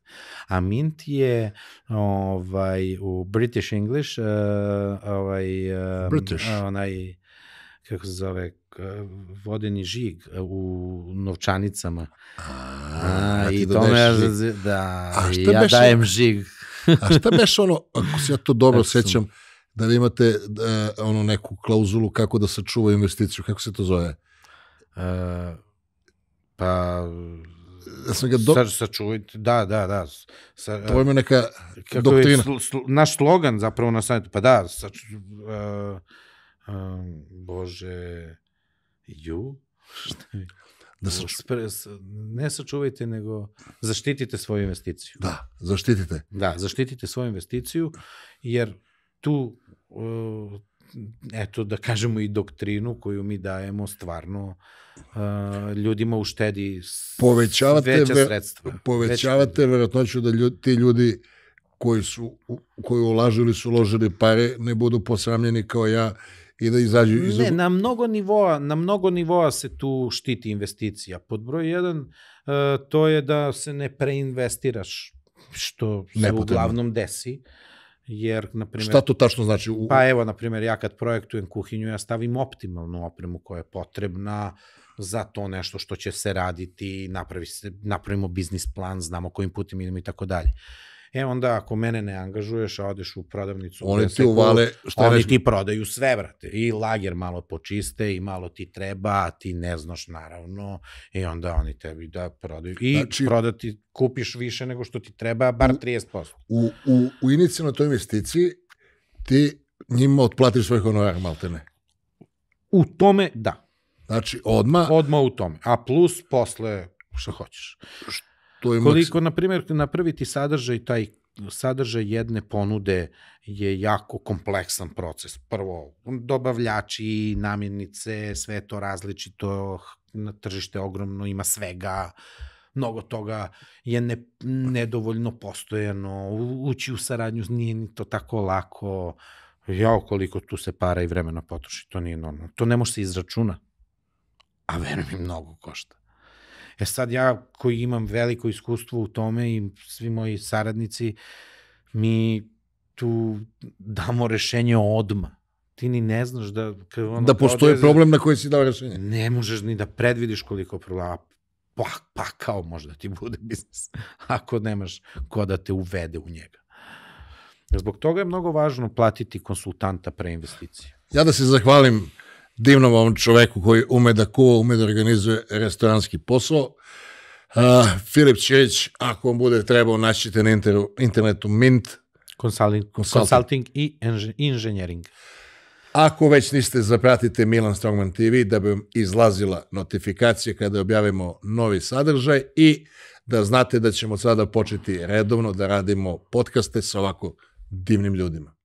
B: A Mint je ovaj, u British English, uh, ovaj, eh, British. onaj, kako se zove, Eh, vodeni žig eh, u novčanicama. A, a i to me, ja, da, a šta ja beš, dajem žig. a šta beš ono, ako se ja to dobro Absolut. sećam,
A: da vi imate uh, ono neku klauzulu kako da sačuva investiciju, kako se to zove? Uh, pa
B: ja sam ga do... Sa, sačuvajte, da, da, da. Sa, to je neka kako doktrina. Je, sl, sl, naš slogan zapravo na sajtu, pa da, sa, uh, um, bože, Ju, šta je? Da sač... Ne sačuvajte, nego zaštitite svoju investiciju. Da, zaštitite. Da, zaštitite svoju investiciju, jer tu, eto da kažemo i doktrinu koju mi dajemo stvarno ljudima u štedi povećavate veća ve, sredstva. Povećavate
A: veća... verovatnoću da ljudi, ti ljudi koji su koji ulažili su uložili pare ne budu posramljeni kao ja i da izađu iz... Ne, na
B: mnogo nivoa, na mnogo nivoa se tu štiti investicija. Pod broj jedan, e, to je da se ne preinvestiraš, što se Nepotrebno. uglavnom desi. Jer, na primjer, Šta to tačno znači? U... Pa evo, na primjer, ja kad projektujem kuhinju, ja stavim optimalnu opremu koja je potrebna, za to nešto što će se raditi, napravi se, napravimo biznis plan, znamo kojim putem idemo i tako dalje. E onda ako mene ne angažuješ, a odeš u prodavnicu, oni ti uvale, šta oni ti prodaju sve, vrate. I lager malo počiste i malo ti treba, a ti ne znaš naravno. I onda oni tebi da prodaju. I znači, prodati, kupiš više nego što ti treba, bar 30%.
A: U, u, u inicijalnoj toj investiciji ti njima otplatiš svoj honorar, maltene.
B: U tome, da. Znači, odma... Odma u tome. A plus, posle, što hoćeš. Što To je Koliko, na primjer, napraviti sadržaj, taj sadržaj jedne ponude je jako kompleksan proces. Prvo, dobavljači, namirnice, sve to različito, na tržište ogromno ima svega, mnogo toga je ne, nedovoljno postojano, ući u saradnju nije ni to tako lako, ja koliko tu se para i vremena potroši, to nije normalno. To ne može se izračuna, a verujem mi mnogo košta. E sad ja koji imam veliko iskustvo u tome i svi moji saradnici, mi tu damo rešenje odma. Ti ni ne znaš da... ono, da, da postoji odreze, problem na koji si dao rešenje. Ne možeš ni da predvidiš koliko problema pa, pa kao možda ti bude biznis, ako nemaš ko da te uvede u njega. Zbog toga je mnogo važno platiti konsultanta pre investicije.
A: Ja da se zahvalim divnom ovom čoveku koji ume da kuva, ume da organizuje restoranski posao. Uh, Filip Čević, ako vam bude trebao, naćite na interu, internetu Mint.
B: Consulting, consulting. consulting i engineering.
A: Ako već niste, zapratite Milan Strongman TV da bi vam izlazila notifikacija kada objavimo novi sadržaj i da znate da ćemo sada početi redovno da radimo podcaste sa ovako divnim ljudima.